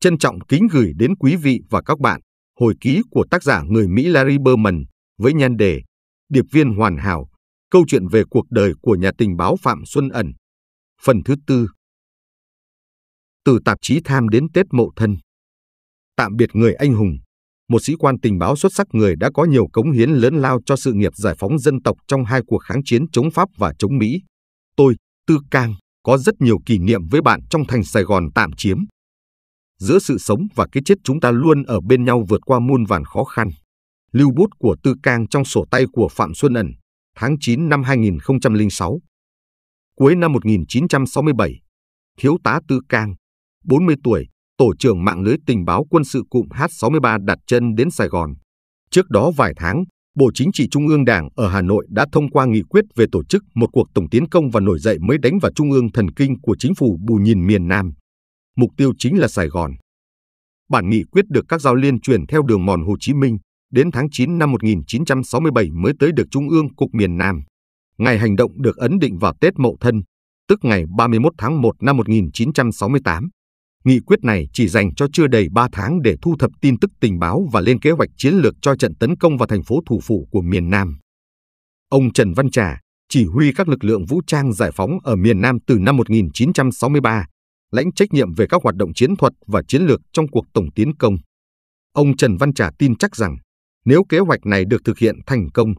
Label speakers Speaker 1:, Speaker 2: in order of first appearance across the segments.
Speaker 1: Trân trọng kính gửi đến quý vị và các bạn hồi ký của tác giả người Mỹ Larry Berman với nhan đề Điệp viên hoàn hảo, câu chuyện về cuộc đời của nhà tình báo Phạm Xuân Ẩn. Phần thứ tư Từ tạp chí Tham đến Tết Mậu Thân Tạm biệt người anh hùng, một sĩ quan tình báo xuất sắc người đã có nhiều cống hiến lớn lao cho sự nghiệp giải phóng dân tộc trong hai cuộc kháng chiến chống Pháp và chống Mỹ. Tôi, Tư Cang, có rất nhiều kỷ niệm với bạn trong thành Sài Gòn tạm chiếm giữa sự sống và cái chết chúng ta luôn ở bên nhau vượt qua muôn vàn khó khăn. Lưu bút của Tư Cang trong sổ tay của Phạm Xuân Ẩn, tháng 9 năm 2006. Cuối năm 1967, Thiếu tá Tư Cang, 40 tuổi, Tổ trưởng mạng lưới tình báo quân sự cụm H63 đặt chân đến Sài Gòn. Trước đó vài tháng, Bộ Chính trị Trung ương Đảng ở Hà Nội đã thông qua nghị quyết về tổ chức một cuộc tổng tiến công và nổi dậy mới đánh vào Trung ương thần kinh của chính phủ bù nhìn miền Nam mục tiêu chính là Sài Gòn. Bản nghị quyết được các giao liên truyền theo đường mòn Hồ Chí Minh đến tháng 9 năm 1967 mới tới được Trung ương Cục miền Nam. Ngày hành động được ấn định vào Tết Mậu Thân, tức ngày 31 tháng 1 năm 1968. Nghị quyết này chỉ dành cho chưa đầy 3 tháng để thu thập tin tức tình báo và lên kế hoạch chiến lược cho trận tấn công vào thành phố thủ phủ của miền Nam. Ông Trần Văn Trà, chỉ huy các lực lượng vũ trang giải phóng ở miền Nam từ năm 1963, lãnh trách nhiệm về các hoạt động chiến thuật và chiến lược trong cuộc tổng tiến công. Ông Trần Văn Trà tin chắc rằng, nếu kế hoạch này được thực hiện thành công,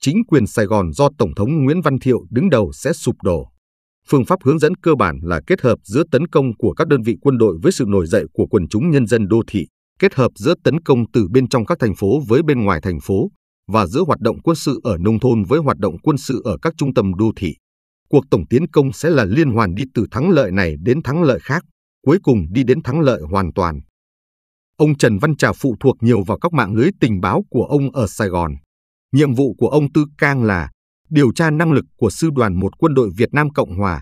Speaker 1: chính quyền Sài Gòn do Tổng thống Nguyễn Văn Thiệu đứng đầu sẽ sụp đổ. Phương pháp hướng dẫn cơ bản là kết hợp giữa tấn công của các đơn vị quân đội với sự nổi dậy của quần chúng nhân dân đô thị, kết hợp giữa tấn công từ bên trong các thành phố với bên ngoài thành phố và giữa hoạt động quân sự ở nông thôn với hoạt động quân sự ở các trung tâm đô thị cuộc tổng tiến công sẽ là liên hoàn đi từ thắng lợi này đến thắng lợi khác, cuối cùng đi đến thắng lợi hoàn toàn. Ông Trần Văn Trà phụ thuộc nhiều vào các mạng lưới tình báo của ông ở Sài Gòn. Nhiệm vụ của ông Tư Cang là điều tra năng lực của sư đoàn một quân đội Việt Nam Cộng Hòa,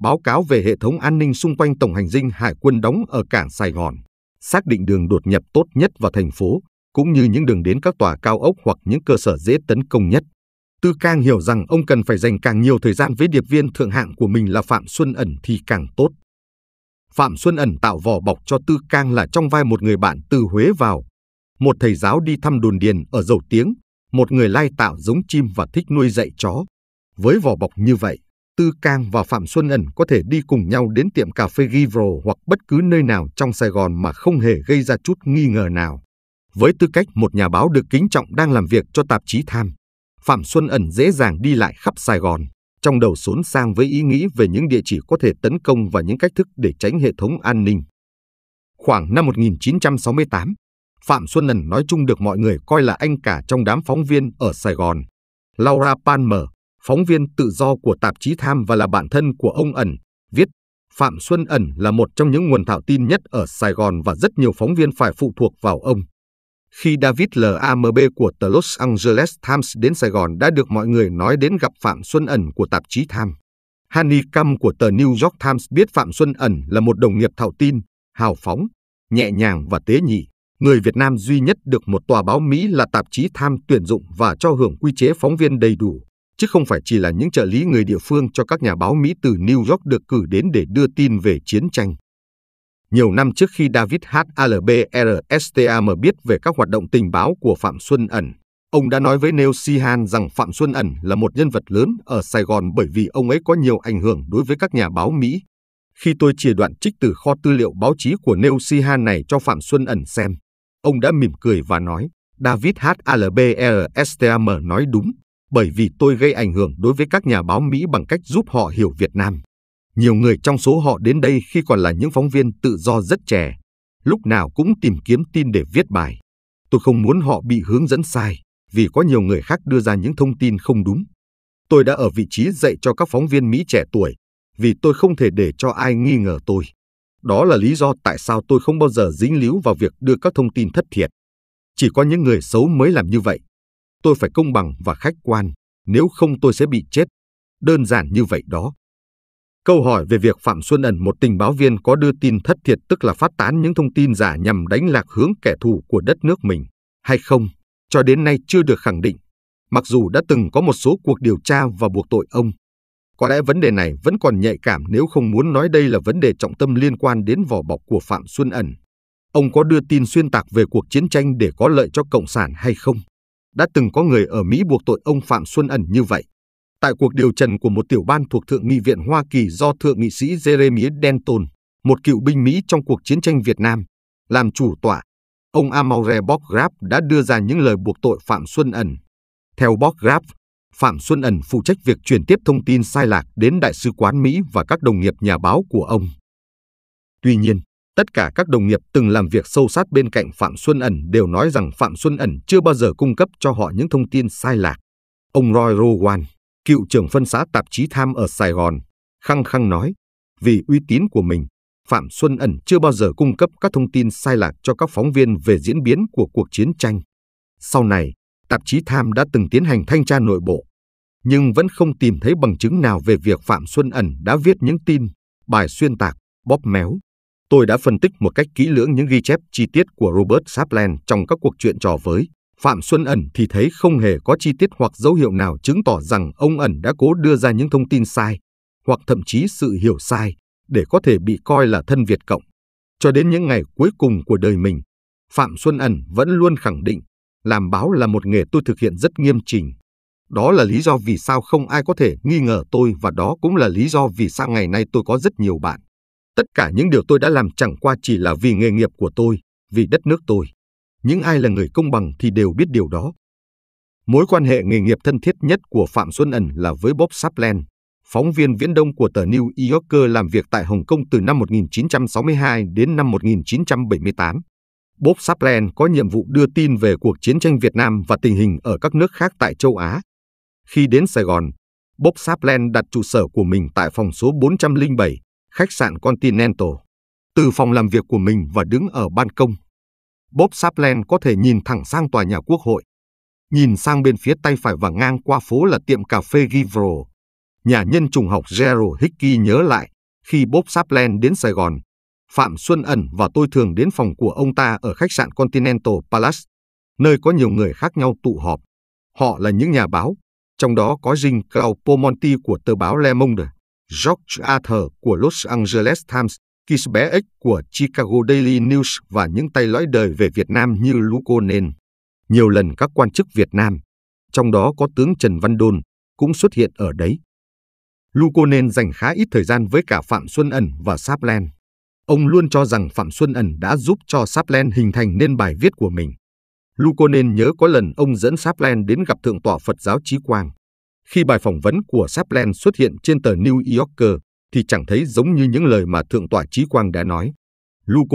Speaker 1: báo cáo về hệ thống an ninh xung quanh tổng hành dinh hải quân đóng ở cảng Sài Gòn, xác định đường đột nhập tốt nhất vào thành phố, cũng như những đường đến các tòa cao ốc hoặc những cơ sở dễ tấn công nhất. Tư Cang hiểu rằng ông cần phải dành càng nhiều thời gian với điệp viên thượng hạng của mình là Phạm Xuân Ẩn thì càng tốt. Phạm Xuân Ẩn tạo vỏ bọc cho Tư Cang là trong vai một người bạn từ Huế vào, một thầy giáo đi thăm đồn điền ở dầu tiếng, một người lai tạo giống chim và thích nuôi dạy chó. Với vỏ bọc như vậy, Tư Cang và Phạm Xuân Ẩn có thể đi cùng nhau đến tiệm cà phê Givro hoặc bất cứ nơi nào trong Sài Gòn mà không hề gây ra chút nghi ngờ nào. Với tư cách một nhà báo được kính trọng đang làm việc cho tạp chí Tham. Phạm Xuân ẩn dễ dàng đi lại khắp Sài Gòn, trong đầu xốn sang với ý nghĩ về những địa chỉ có thể tấn công và những cách thức để tránh hệ thống an ninh. Khoảng năm 1968, Phạm Xuân Ẩn nói chung được mọi người coi là anh cả trong đám phóng viên ở Sài Gòn. Laura Palmer, phóng viên tự do của tạp chí Tham và là bạn thân của ông Ẩn, viết Phạm Xuân Ẩn là một trong những nguồn thạo tin nhất ở Sài Gòn và rất nhiều phóng viên phải phụ thuộc vào ông khi David LAMB của The Los Angeles Times đến Sài Gòn đã được mọi người nói đến gặp Phạm Xuân Ẩn của tạp chí Time. Hani Cam của tờ New York Times biết Phạm Xuân Ẩn là một đồng nghiệp thạo tin, hào phóng, nhẹ nhàng và tế nhị. Người Việt Nam duy nhất được một tòa báo Mỹ là tạp chí Time tuyển dụng và cho hưởng quy chế phóng viên đầy đủ, chứ không phải chỉ là những trợ lý người địa phương cho các nhà báo Mỹ từ New York được cử đến để đưa tin về chiến tranh. Nhiều năm trước khi David H. Albrsta biết về các hoạt động tình báo của Phạm Xuân Ẩn, ông đã nói với Neil Sihan rằng Phạm Xuân Ẩn là một nhân vật lớn ở Sài Gòn bởi vì ông ấy có nhiều ảnh hưởng đối với các nhà báo Mỹ. Khi tôi chia đoạn trích từ kho tư liệu báo chí của Neil Sihan này cho Phạm Xuân Ẩn xem, ông đã mỉm cười và nói, David H. Albrstm nói đúng, bởi vì tôi gây ảnh hưởng đối với các nhà báo Mỹ bằng cách giúp họ hiểu Việt Nam. Nhiều người trong số họ đến đây khi còn là những phóng viên tự do rất trẻ, lúc nào cũng tìm kiếm tin để viết bài. Tôi không muốn họ bị hướng dẫn sai, vì có nhiều người khác đưa ra những thông tin không đúng. Tôi đã ở vị trí dạy cho các phóng viên Mỹ trẻ tuổi, vì tôi không thể để cho ai nghi ngờ tôi. Đó là lý do tại sao tôi không bao giờ dính líu vào việc đưa các thông tin thất thiệt. Chỉ có những người xấu mới làm như vậy. Tôi phải công bằng và khách quan, nếu không tôi sẽ bị chết. Đơn giản như vậy đó. Câu hỏi về việc Phạm Xuân Ẩn, một tình báo viên có đưa tin thất thiệt tức là phát tán những thông tin giả nhằm đánh lạc hướng kẻ thù của đất nước mình hay không, cho đến nay chưa được khẳng định, mặc dù đã từng có một số cuộc điều tra và buộc tội ông. Có lẽ vấn đề này vẫn còn nhạy cảm nếu không muốn nói đây là vấn đề trọng tâm liên quan đến vỏ bọc của Phạm Xuân Ẩn. Ông có đưa tin xuyên tạc về cuộc chiến tranh để có lợi cho Cộng sản hay không? Đã từng có người ở Mỹ buộc tội ông Phạm Xuân Ẩn như vậy. Tại cuộc điều trần của một tiểu ban thuộc Thượng nghị viện Hoa Kỳ do Thượng nghị sĩ Jeremy Denton, một cựu binh Mỹ trong cuộc chiến tranh Việt Nam, làm chủ tọa, ông Amore Bograb đã đưa ra những lời buộc tội Phạm Xuân Ẩn. Theo Bograb, Phạm Xuân Ẩn phụ trách việc truyền tiếp thông tin sai lạc đến Đại sứ quán Mỹ và các đồng nghiệp nhà báo của ông. Tuy nhiên, tất cả các đồng nghiệp từng làm việc sâu sát bên cạnh Phạm Xuân Ẩn đều nói rằng Phạm Xuân Ẩn chưa bao giờ cung cấp cho họ những thông tin sai lạc. Ông Roy Rowan, cựu trưởng phân xã tạp chí Tham ở Sài Gòn, khăng khăng nói, vì uy tín của mình, Phạm Xuân Ẩn chưa bao giờ cung cấp các thông tin sai lạc cho các phóng viên về diễn biến của cuộc chiến tranh. Sau này, tạp chí Tham đã từng tiến hành thanh tra nội bộ, nhưng vẫn không tìm thấy bằng chứng nào về việc Phạm Xuân Ẩn đã viết những tin, bài xuyên tạc, bóp méo. Tôi đã phân tích một cách kỹ lưỡng những ghi chép chi tiết của Robert Sapland trong các cuộc chuyện trò với Phạm Xuân Ẩn thì thấy không hề có chi tiết hoặc dấu hiệu nào chứng tỏ rằng ông Ẩn đã cố đưa ra những thông tin sai, hoặc thậm chí sự hiểu sai, để có thể bị coi là thân Việt Cộng. Cho đến những ngày cuối cùng của đời mình, Phạm Xuân Ẩn vẫn luôn khẳng định làm báo là một nghề tôi thực hiện rất nghiêm trình. Đó là lý do vì sao không ai có thể nghi ngờ tôi và đó cũng là lý do vì sao ngày nay tôi có rất nhiều bạn. Tất cả những điều tôi đã làm chẳng qua chỉ là vì nghề nghiệp của tôi, vì đất nước tôi những ai là người công bằng thì đều biết điều đó. Mối quan hệ nghề nghiệp thân thiết nhất của Phạm Xuân Ẩn là với Bob Sapland, phóng viên viễn đông của tờ New Yorker làm việc tại Hồng Kông từ năm 1962 đến năm 1978. Bob Sapland có nhiệm vụ đưa tin về cuộc chiến tranh Việt Nam và tình hình ở các nước khác tại châu Á. Khi đến Sài Gòn, Bob Sapland đặt trụ sở của mình tại phòng số 407, khách sạn Continental. Từ phòng làm việc của mình và đứng ở ban công, Bob Saplen có thể nhìn thẳng sang tòa nhà quốc hội. Nhìn sang bên phía tay phải và ngang qua phố là tiệm cà phê Givro. Nhà nhân trùng học Gerald Hickey nhớ lại, khi Bob Saplen đến Sài Gòn, Phạm Xuân Ẩn và tôi thường đến phòng của ông ta ở khách sạn Continental Palace, nơi có nhiều người khác nhau tụ họp. Họ là những nhà báo, trong đó có Jean Claude Pomonti của tờ báo Le Monde, George Arthur của Los Angeles Times Kis bé ếch của Chicago Daily News và những tay lõi đời về Việt Nam như Lukonen. Nhiều lần các quan chức Việt Nam, trong đó có tướng Trần Văn Đôn, cũng xuất hiện ở đấy. Lukonen dành khá ít thời gian với cả Phạm Xuân Ẩn và Saplen. Ông luôn cho rằng Phạm Xuân Ẩn đã giúp cho Saplen hình thành nên bài viết của mình. Lukonen nhớ có lần ông dẫn Saplen đến gặp Thượng tọa Phật giáo Chí Quang. Khi bài phỏng vấn của Saplen xuất hiện trên tờ New Yorker, thì chẳng thấy giống như những lời mà Thượng tọa Trí Quang đã nói.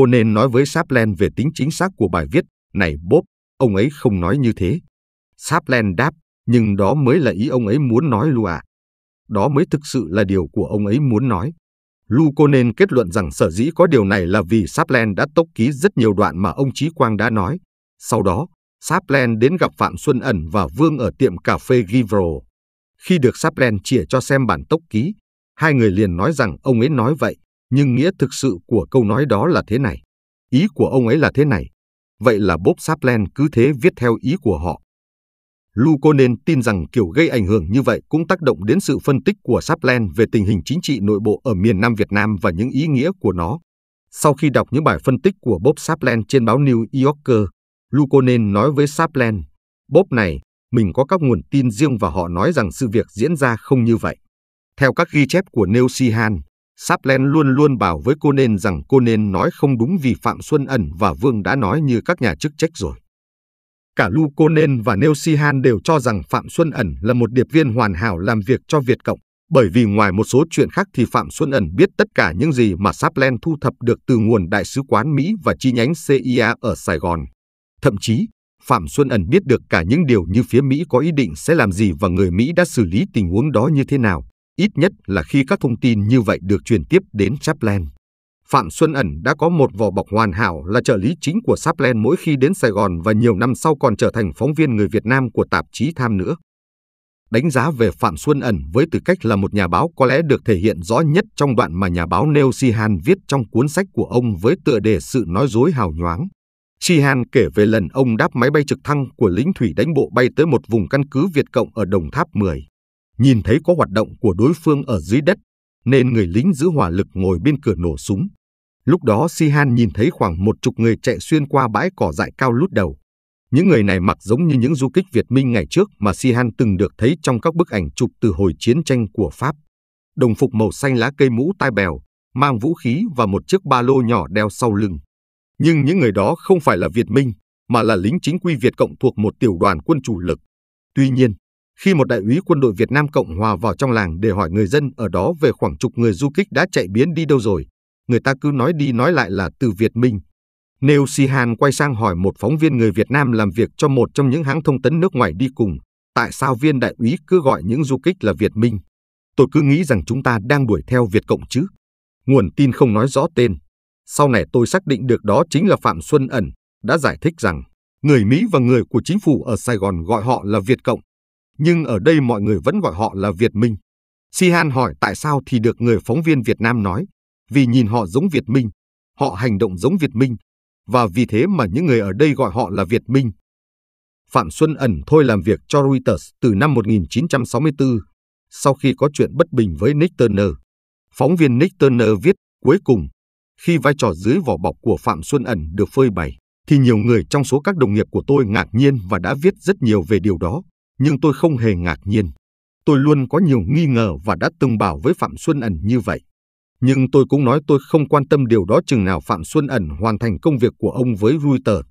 Speaker 1: nên nói với Saplen về tính chính xác của bài viết, này Bob, ông ấy không nói như thế. Saplen đáp, nhưng đó mới là ý ông ấy muốn nói Lu à. Đó mới thực sự là điều của ông ấy muốn nói. nên kết luận rằng sở dĩ có điều này là vì Saplen đã tốc ký rất nhiều đoạn mà ông Trí Quang đã nói. Sau đó, Saplen đến gặp Phạm Xuân Ẩn và Vương ở tiệm cà phê Givro. Khi được Saplen chỉa cho xem bản tốc ký, Hai người liền nói rằng ông ấy nói vậy, nhưng nghĩa thực sự của câu nói đó là thế này. Ý của ông ấy là thế này. Vậy là Bob Saplen cứ thế viết theo ý của họ. nên tin rằng kiểu gây ảnh hưởng như vậy cũng tác động đến sự phân tích của Saplen về tình hình chính trị nội bộ ở miền Nam Việt Nam và những ý nghĩa của nó. Sau khi đọc những bài phân tích của Bob Saplen trên báo New Yorker, nên nói với Saplen, Bob này, mình có các nguồn tin riêng và họ nói rằng sự việc diễn ra không như vậy. Theo các ghi chép của Neil Sihan, Saplen luôn luôn bảo với cô nên rằng cô nên nói không đúng vì Phạm Xuân Ẩn và Vương đã nói như các nhà chức trách rồi. Cả Lu Cô Nên và Neil Sihan đều cho rằng Phạm Xuân Ẩn là một điệp viên hoàn hảo làm việc cho Việt Cộng, bởi vì ngoài một số chuyện khác thì Phạm Xuân Ẩn biết tất cả những gì mà Saplen thu thập được từ nguồn Đại sứ quán Mỹ và chi nhánh CIA ở Sài Gòn. Thậm chí, Phạm Xuân Ẩn biết được cả những điều như phía Mỹ có ý định sẽ làm gì và người Mỹ đã xử lý tình huống đó như thế nào ít nhất là khi các thông tin như vậy được truyền tiếp đến Chaplin. Phạm Xuân Ẩn đã có một vỏ bọc hoàn hảo là trợ lý chính của Chaplin mỗi khi đến Sài Gòn và nhiều năm sau còn trở thành phóng viên người Việt Nam của tạp chí Tham nữa. Đánh giá về Phạm Xuân Ẩn với tư cách là một nhà báo có lẽ được thể hiện rõ nhất trong đoạn mà nhà báo Neil Sheehan viết trong cuốn sách của ông với tựa đề Sự nói dối hào nhoáng. Sheehan kể về lần ông đáp máy bay trực thăng của lính thủy đánh bộ bay tới một vùng căn cứ Việt Cộng ở Đồng Tháp 10. Nhìn thấy có hoạt động của đối phương ở dưới đất, nên người lính giữ hỏa lực ngồi bên cửa nổ súng. Lúc đó Sihan nhìn thấy khoảng một chục người chạy xuyên qua bãi cỏ dại cao lút đầu. Những người này mặc giống như những du kích Việt Minh ngày trước mà Sihan từng được thấy trong các bức ảnh chụp từ hồi chiến tranh của Pháp. Đồng phục màu xanh lá cây mũ tai bèo, mang vũ khí và một chiếc ba lô nhỏ đeo sau lưng. Nhưng những người đó không phải là Việt Minh, mà là lính chính quy Việt Cộng thuộc một tiểu đoàn quân chủ lực. Tuy nhiên, khi một đại úy quân đội Việt Nam Cộng Hòa vào trong làng để hỏi người dân ở đó về khoảng chục người du kích đã chạy biến đi đâu rồi, người ta cứ nói đi nói lại là từ Việt Minh. Nêu Sihan quay sang hỏi một phóng viên người Việt Nam làm việc cho một trong những hãng thông tấn nước ngoài đi cùng, tại sao viên đại úy cứ gọi những du kích là Việt Minh? Tôi cứ nghĩ rằng chúng ta đang đuổi theo Việt Cộng chứ. Nguồn tin không nói rõ tên. Sau này tôi xác định được đó chính là Phạm Xuân Ẩn, đã giải thích rằng người Mỹ và người của chính phủ ở Sài Gòn gọi họ là Việt Cộng nhưng ở đây mọi người vẫn gọi họ là Việt Minh. Sihan hỏi tại sao thì được người phóng viên Việt Nam nói, vì nhìn họ giống Việt Minh, họ hành động giống Việt Minh, và vì thế mà những người ở đây gọi họ là Việt Minh. Phạm Xuân Ẩn thôi làm việc cho Reuters từ năm 1964, sau khi có chuyện bất bình với Nick Turner. Phóng viên Nick Turner viết, cuối cùng, khi vai trò dưới vỏ bọc của Phạm Xuân Ẩn được phơi bày, thì nhiều người trong số các đồng nghiệp của tôi ngạc nhiên và đã viết rất nhiều về điều đó nhưng tôi không hề ngạc nhiên. Tôi luôn có nhiều nghi ngờ và đã từng bảo với Phạm Xuân Ẩn như vậy. Nhưng tôi cũng nói tôi không quan tâm điều đó chừng nào Phạm Xuân Ẩn hoàn thành công việc của ông với Reuters.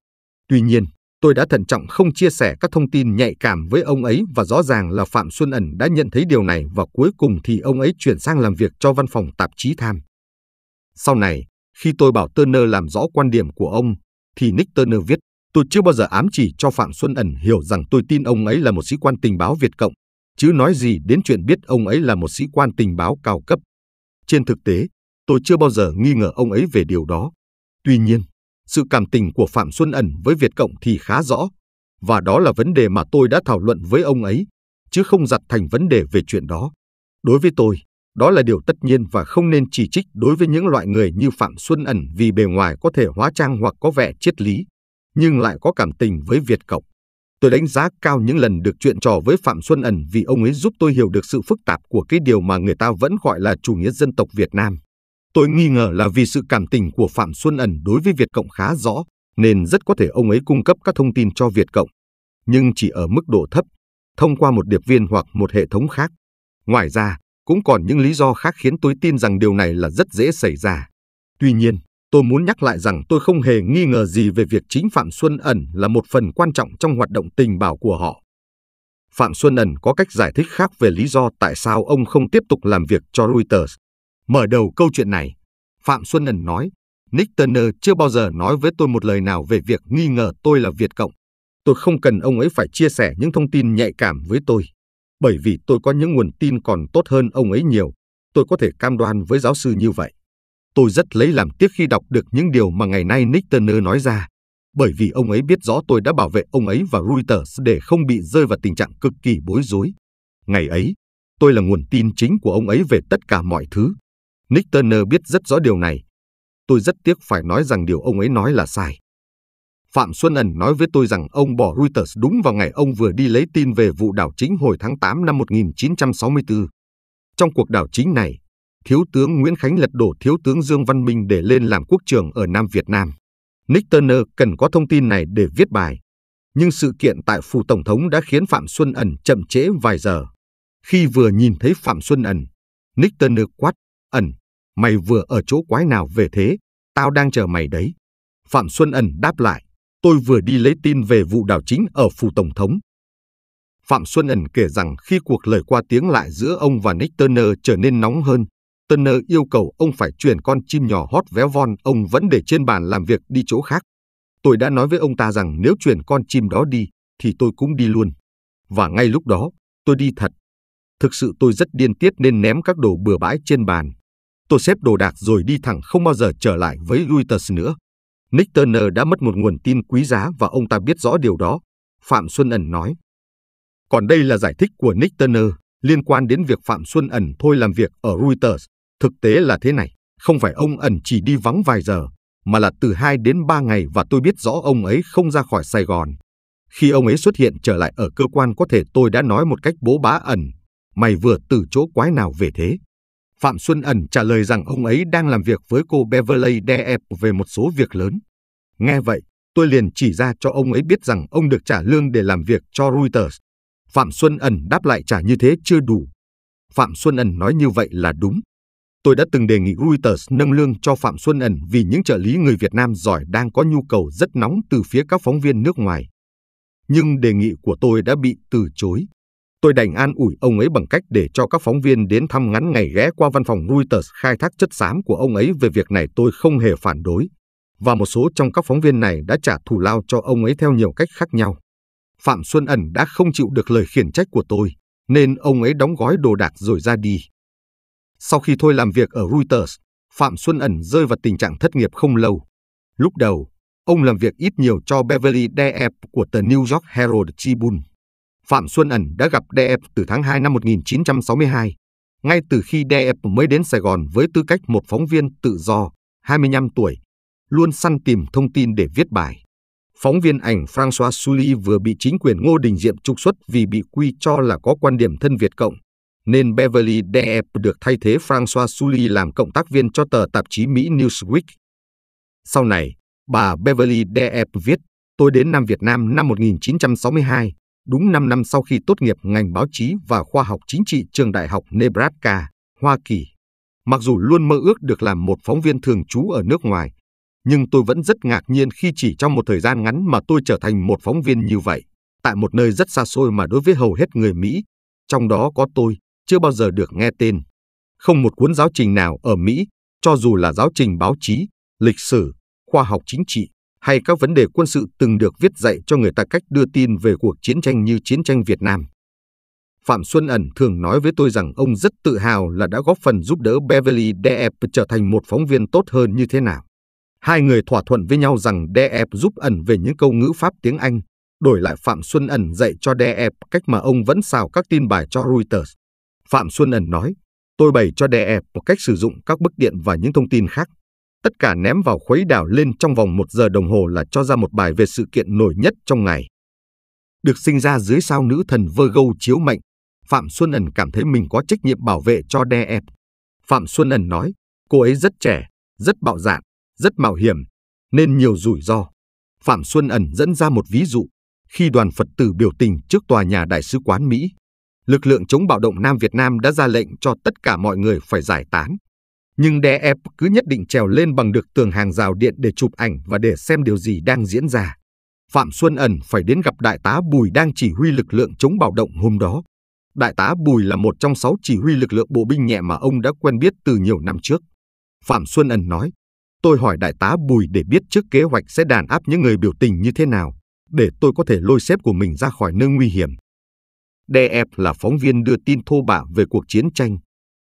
Speaker 1: Tuy nhiên, tôi đã thận trọng không chia sẻ các thông tin nhạy cảm với ông ấy và rõ ràng là Phạm Xuân Ẩn đã nhận thấy điều này và cuối cùng thì ông ấy chuyển sang làm việc cho văn phòng tạp chí Tham. Sau này, khi tôi bảo Turner làm rõ quan điểm của ông, thì Nick Turner viết Tôi chưa bao giờ ám chỉ cho Phạm Xuân Ẩn hiểu rằng tôi tin ông ấy là một sĩ quan tình báo Việt Cộng, chứ nói gì đến chuyện biết ông ấy là một sĩ quan tình báo cao cấp. Trên thực tế, tôi chưa bao giờ nghi ngờ ông ấy về điều đó. Tuy nhiên, sự cảm tình của Phạm Xuân Ẩn với Việt Cộng thì khá rõ, và đó là vấn đề mà tôi đã thảo luận với ông ấy, chứ không giặt thành vấn đề về chuyện đó. Đối với tôi, đó là điều tất nhiên và không nên chỉ trích đối với những loại người như Phạm Xuân Ẩn vì bề ngoài có thể hóa trang hoặc có vẻ triết lý nhưng lại có cảm tình với Việt Cộng. Tôi đánh giá cao những lần được chuyện trò với Phạm Xuân Ẩn vì ông ấy giúp tôi hiểu được sự phức tạp của cái điều mà người ta vẫn gọi là chủ nghĩa dân tộc Việt Nam. Tôi nghi ngờ là vì sự cảm tình của Phạm Xuân Ẩn đối với Việt Cộng khá rõ, nên rất có thể ông ấy cung cấp các thông tin cho Việt Cộng, nhưng chỉ ở mức độ thấp, thông qua một điệp viên hoặc một hệ thống khác. Ngoài ra, cũng còn những lý do khác khiến tôi tin rằng điều này là rất dễ xảy ra. Tuy nhiên, Tôi muốn nhắc lại rằng tôi không hề nghi ngờ gì về việc chính Phạm Xuân Ẩn là một phần quan trọng trong hoạt động tình báo của họ. Phạm Xuân Ẩn có cách giải thích khác về lý do tại sao ông không tiếp tục làm việc cho Reuters. Mở đầu câu chuyện này, Phạm Xuân Ẩn nói, Nick Turner chưa bao giờ nói với tôi một lời nào về việc nghi ngờ tôi là Việt Cộng. Tôi không cần ông ấy phải chia sẻ những thông tin nhạy cảm với tôi, bởi vì tôi có những nguồn tin còn tốt hơn ông ấy nhiều. Tôi có thể cam đoan với giáo sư như vậy. Tôi rất lấy làm tiếc khi đọc được những điều mà ngày nay Nick Turner nói ra, bởi vì ông ấy biết rõ tôi đã bảo vệ ông ấy và Reuters để không bị rơi vào tình trạng cực kỳ bối rối. Ngày ấy, tôi là nguồn tin chính của ông ấy về tất cả mọi thứ. Nick Turner biết rất rõ điều này. Tôi rất tiếc phải nói rằng điều ông ấy nói là sai. Phạm Xuân Ẩn nói với tôi rằng ông bỏ Reuters đúng vào ngày ông vừa đi lấy tin về vụ đảo chính hồi tháng 8 năm 1964. Trong cuộc đảo chính này, Thiếu tướng Nguyễn Khánh lật đổ Thiếu tướng Dương Văn Minh để lên làm quốc trưởng ở Nam Việt Nam. Nick Turner cần có thông tin này để viết bài. Nhưng sự kiện tại phủ tổng thống đã khiến Phạm Xuân Ẩn chậm trễ vài giờ. Khi vừa nhìn thấy Phạm Xuân Ẩn, Nick Turner quát, Ẩn, mày vừa ở chỗ quái nào về thế, tao đang chờ mày đấy. Phạm Xuân Ẩn đáp lại, tôi vừa đi lấy tin về vụ đảo chính ở phủ tổng thống. Phạm Xuân Ẩn kể rằng khi cuộc lời qua tiếng lại giữa ông và Nick Turner trở nên nóng hơn, Turner yêu cầu ông phải chuyển con chim nhỏ hót véo von ông vẫn để trên bàn làm việc đi chỗ khác. Tôi đã nói với ông ta rằng nếu chuyển con chim đó đi, thì tôi cũng đi luôn. Và ngay lúc đó, tôi đi thật. Thực sự tôi rất điên tiết nên ném các đồ bừa bãi trên bàn. Tôi xếp đồ đạc rồi đi thẳng không bao giờ trở lại với Reuters nữa. Nick Turner đã mất một nguồn tin quý giá và ông ta biết rõ điều đó, Phạm Xuân Ẩn nói. Còn đây là giải thích của Nick Turner liên quan đến việc Phạm Xuân Ẩn thôi làm việc ở Reuters Thực tế là thế này, không phải ông ẩn chỉ đi vắng vài giờ, mà là từ 2 đến 3 ngày và tôi biết rõ ông ấy không ra khỏi Sài Gòn. Khi ông ấy xuất hiện trở lại ở cơ quan có thể tôi đã nói một cách bố bá ẩn, mày vừa từ chỗ quái nào về thế? Phạm Xuân ẩn trả lời rằng ông ấy đang làm việc với cô Beverly Deep về một số việc lớn. Nghe vậy, tôi liền chỉ ra cho ông ấy biết rằng ông được trả lương để làm việc cho Reuters. Phạm Xuân ẩn đáp lại trả như thế chưa đủ. Phạm Xuân ẩn nói như vậy là đúng, tôi đã từng đề nghị Reuters nâng lương cho Phạm Xuân Ẩn vì những trợ lý người Việt Nam giỏi đang có nhu cầu rất nóng từ phía các phóng viên nước ngoài. Nhưng đề nghị của tôi đã bị từ chối. Tôi đành an ủi ông ấy bằng cách để cho các phóng viên đến thăm ngắn ngày ghé qua văn phòng Reuters khai thác chất xám của ông ấy về việc này tôi không hề phản đối. Và một số trong các phóng viên này đã trả thù lao cho ông ấy theo nhiều cách khác nhau. Phạm Xuân Ẩn đã không chịu được lời khiển trách của tôi, nên ông ấy đóng gói đồ đạc rồi ra đi. Sau khi thôi làm việc ở Reuters, Phạm Xuân Ẩn rơi vào tình trạng thất nghiệp không lâu. Lúc đầu, ông làm việc ít nhiều cho Beverly Deep của tờ New York Herald Tribune. Phạm Xuân Ẩn đã gặp Deep từ tháng 2 năm 1962, ngay từ khi Deep mới đến Sài Gòn với tư cách một phóng viên tự do, 25 tuổi, luôn săn tìm thông tin để viết bài. Phóng viên ảnh François Sully vừa bị chính quyền Ngô Đình Diệm trục xuất vì bị quy cho là có quan điểm thân Việt Cộng, nên Beverly Depp được thay thế François Sully làm cộng tác viên cho tờ tạp chí Mỹ Newsweek. Sau này, bà Beverly Depp viết, tôi đến Nam Việt Nam năm 1962, đúng 5 năm sau khi tốt nghiệp ngành báo chí và khoa học chính trị trường Đại học Nebraska, Hoa Kỳ. Mặc dù luôn mơ ước được làm một phóng viên thường trú ở nước ngoài, nhưng tôi vẫn rất ngạc nhiên khi chỉ trong một thời gian ngắn mà tôi trở thành một phóng viên như vậy, tại một nơi rất xa xôi mà đối với hầu hết người Mỹ, trong đó có tôi, chưa bao giờ được nghe tên. Không một cuốn giáo trình nào ở Mỹ, cho dù là giáo trình báo chí, lịch sử, khoa học chính trị hay các vấn đề quân sự từng được viết dạy cho người ta cách đưa tin về cuộc chiến tranh như chiến tranh Việt Nam. Phạm Xuân Ẩn thường nói với tôi rằng ông rất tự hào là đã góp phần giúp đỡ Beverly Deep trở thành một phóng viên tốt hơn như thế nào. Hai người thỏa thuận với nhau rằng Deep giúp Ẩn về những câu ngữ pháp tiếng Anh, đổi lại Phạm Xuân Ẩn dạy cho Deep cách mà ông vẫn xào các tin bài cho Reuters. Phạm Xuân Ẩn nói, tôi bày cho DE một cách sử dụng các bức điện và những thông tin khác. Tất cả ném vào khuấy đảo lên trong vòng một giờ đồng hồ là cho ra một bài về sự kiện nổi nhất trong ngày. Được sinh ra dưới sao nữ thần Vơ Gâu chiếu mệnh, Phạm Xuân Ẩn cảm thấy mình có trách nhiệm bảo vệ cho DE. Phạm Xuân Ẩn nói, cô ấy rất trẻ, rất bạo dạn, rất mạo hiểm, nên nhiều rủi ro. Phạm Xuân Ẩn dẫn ra một ví dụ khi đoàn Phật tử biểu tình trước tòa nhà Đại sứ quán Mỹ lực lượng chống bạo động Nam Việt Nam đã ra lệnh cho tất cả mọi người phải giải tán. Nhưng đe ép cứ nhất định trèo lên bằng được tường hàng rào điện để chụp ảnh và để xem điều gì đang diễn ra. Phạm Xuân Ẩn phải đến gặp Đại tá Bùi đang chỉ huy lực lượng chống bạo động hôm đó. Đại tá Bùi là một trong sáu chỉ huy lực lượng bộ binh nhẹ mà ông đã quen biết từ nhiều năm trước. Phạm Xuân Ẩn nói, tôi hỏi Đại tá Bùi để biết trước kế hoạch sẽ đàn áp những người biểu tình như thế nào, để tôi có thể lôi xếp của mình ra khỏi nơi nguy hiểm. DF là phóng viên đưa tin thô bạo về cuộc chiến tranh,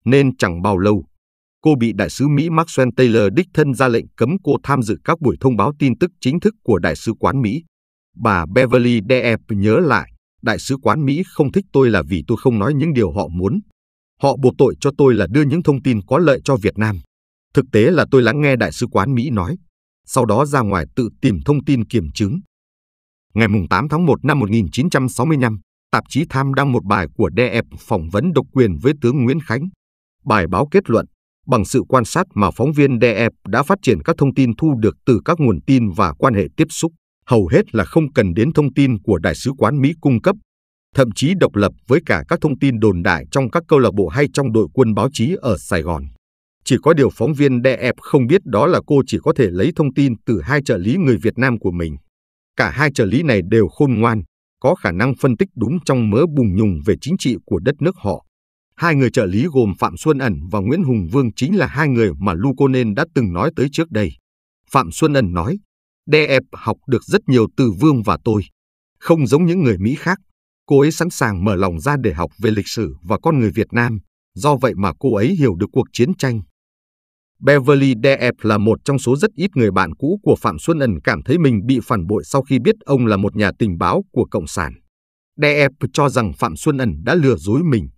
Speaker 1: nên chẳng bao lâu, cô bị đại sứ Mỹ Maxwell Taylor đích thân ra lệnh cấm cô tham dự các buổi thông báo tin tức chính thức của đại sứ quán Mỹ. Bà Beverly DF nhớ lại, đại sứ quán Mỹ không thích tôi là vì tôi không nói những điều họ muốn. Họ buộc tội cho tôi là đưa những thông tin có lợi cho Việt Nam. Thực tế là tôi lắng nghe đại sứ quán Mỹ nói, sau đó ra ngoài tự tìm thông tin kiểm chứng. Ngày 8 tháng 1 năm 1965, tạp chí Tham đăng một bài của DF phỏng vấn độc quyền với tướng Nguyễn Khánh. Bài báo kết luận, bằng sự quan sát mà phóng viên DF đã phát triển các thông tin thu được từ các nguồn tin và quan hệ tiếp xúc, hầu hết là không cần đến thông tin của Đại sứ quán Mỹ cung cấp, thậm chí độc lập với cả các thông tin đồn đại trong các câu lạc bộ hay trong đội quân báo chí ở Sài Gòn. Chỉ có điều phóng viên DF không biết đó là cô chỉ có thể lấy thông tin từ hai trợ lý người Việt Nam của mình. Cả hai trợ lý này đều khôn ngoan, có khả năng phân tích đúng trong mớ bùng nhùng về chính trị của đất nước họ. Hai người trợ lý gồm Phạm Xuân Ẩn và Nguyễn Hùng Vương chính là hai người mà Lukonen đã từng nói tới trước đây. Phạm Xuân Ẩn nói, DF học được rất nhiều từ Vương và tôi. Không giống những người Mỹ khác, cô ấy sẵn sàng mở lòng ra để học về lịch sử và con người Việt Nam. Do vậy mà cô ấy hiểu được cuộc chiến tranh, Beverly Deep là một trong số rất ít người bạn cũ của Phạm Xuân Ân cảm thấy mình bị phản bội sau khi biết ông là một nhà tình báo của Cộng sản. Deep cho rằng Phạm Xuân Ân đã lừa dối mình.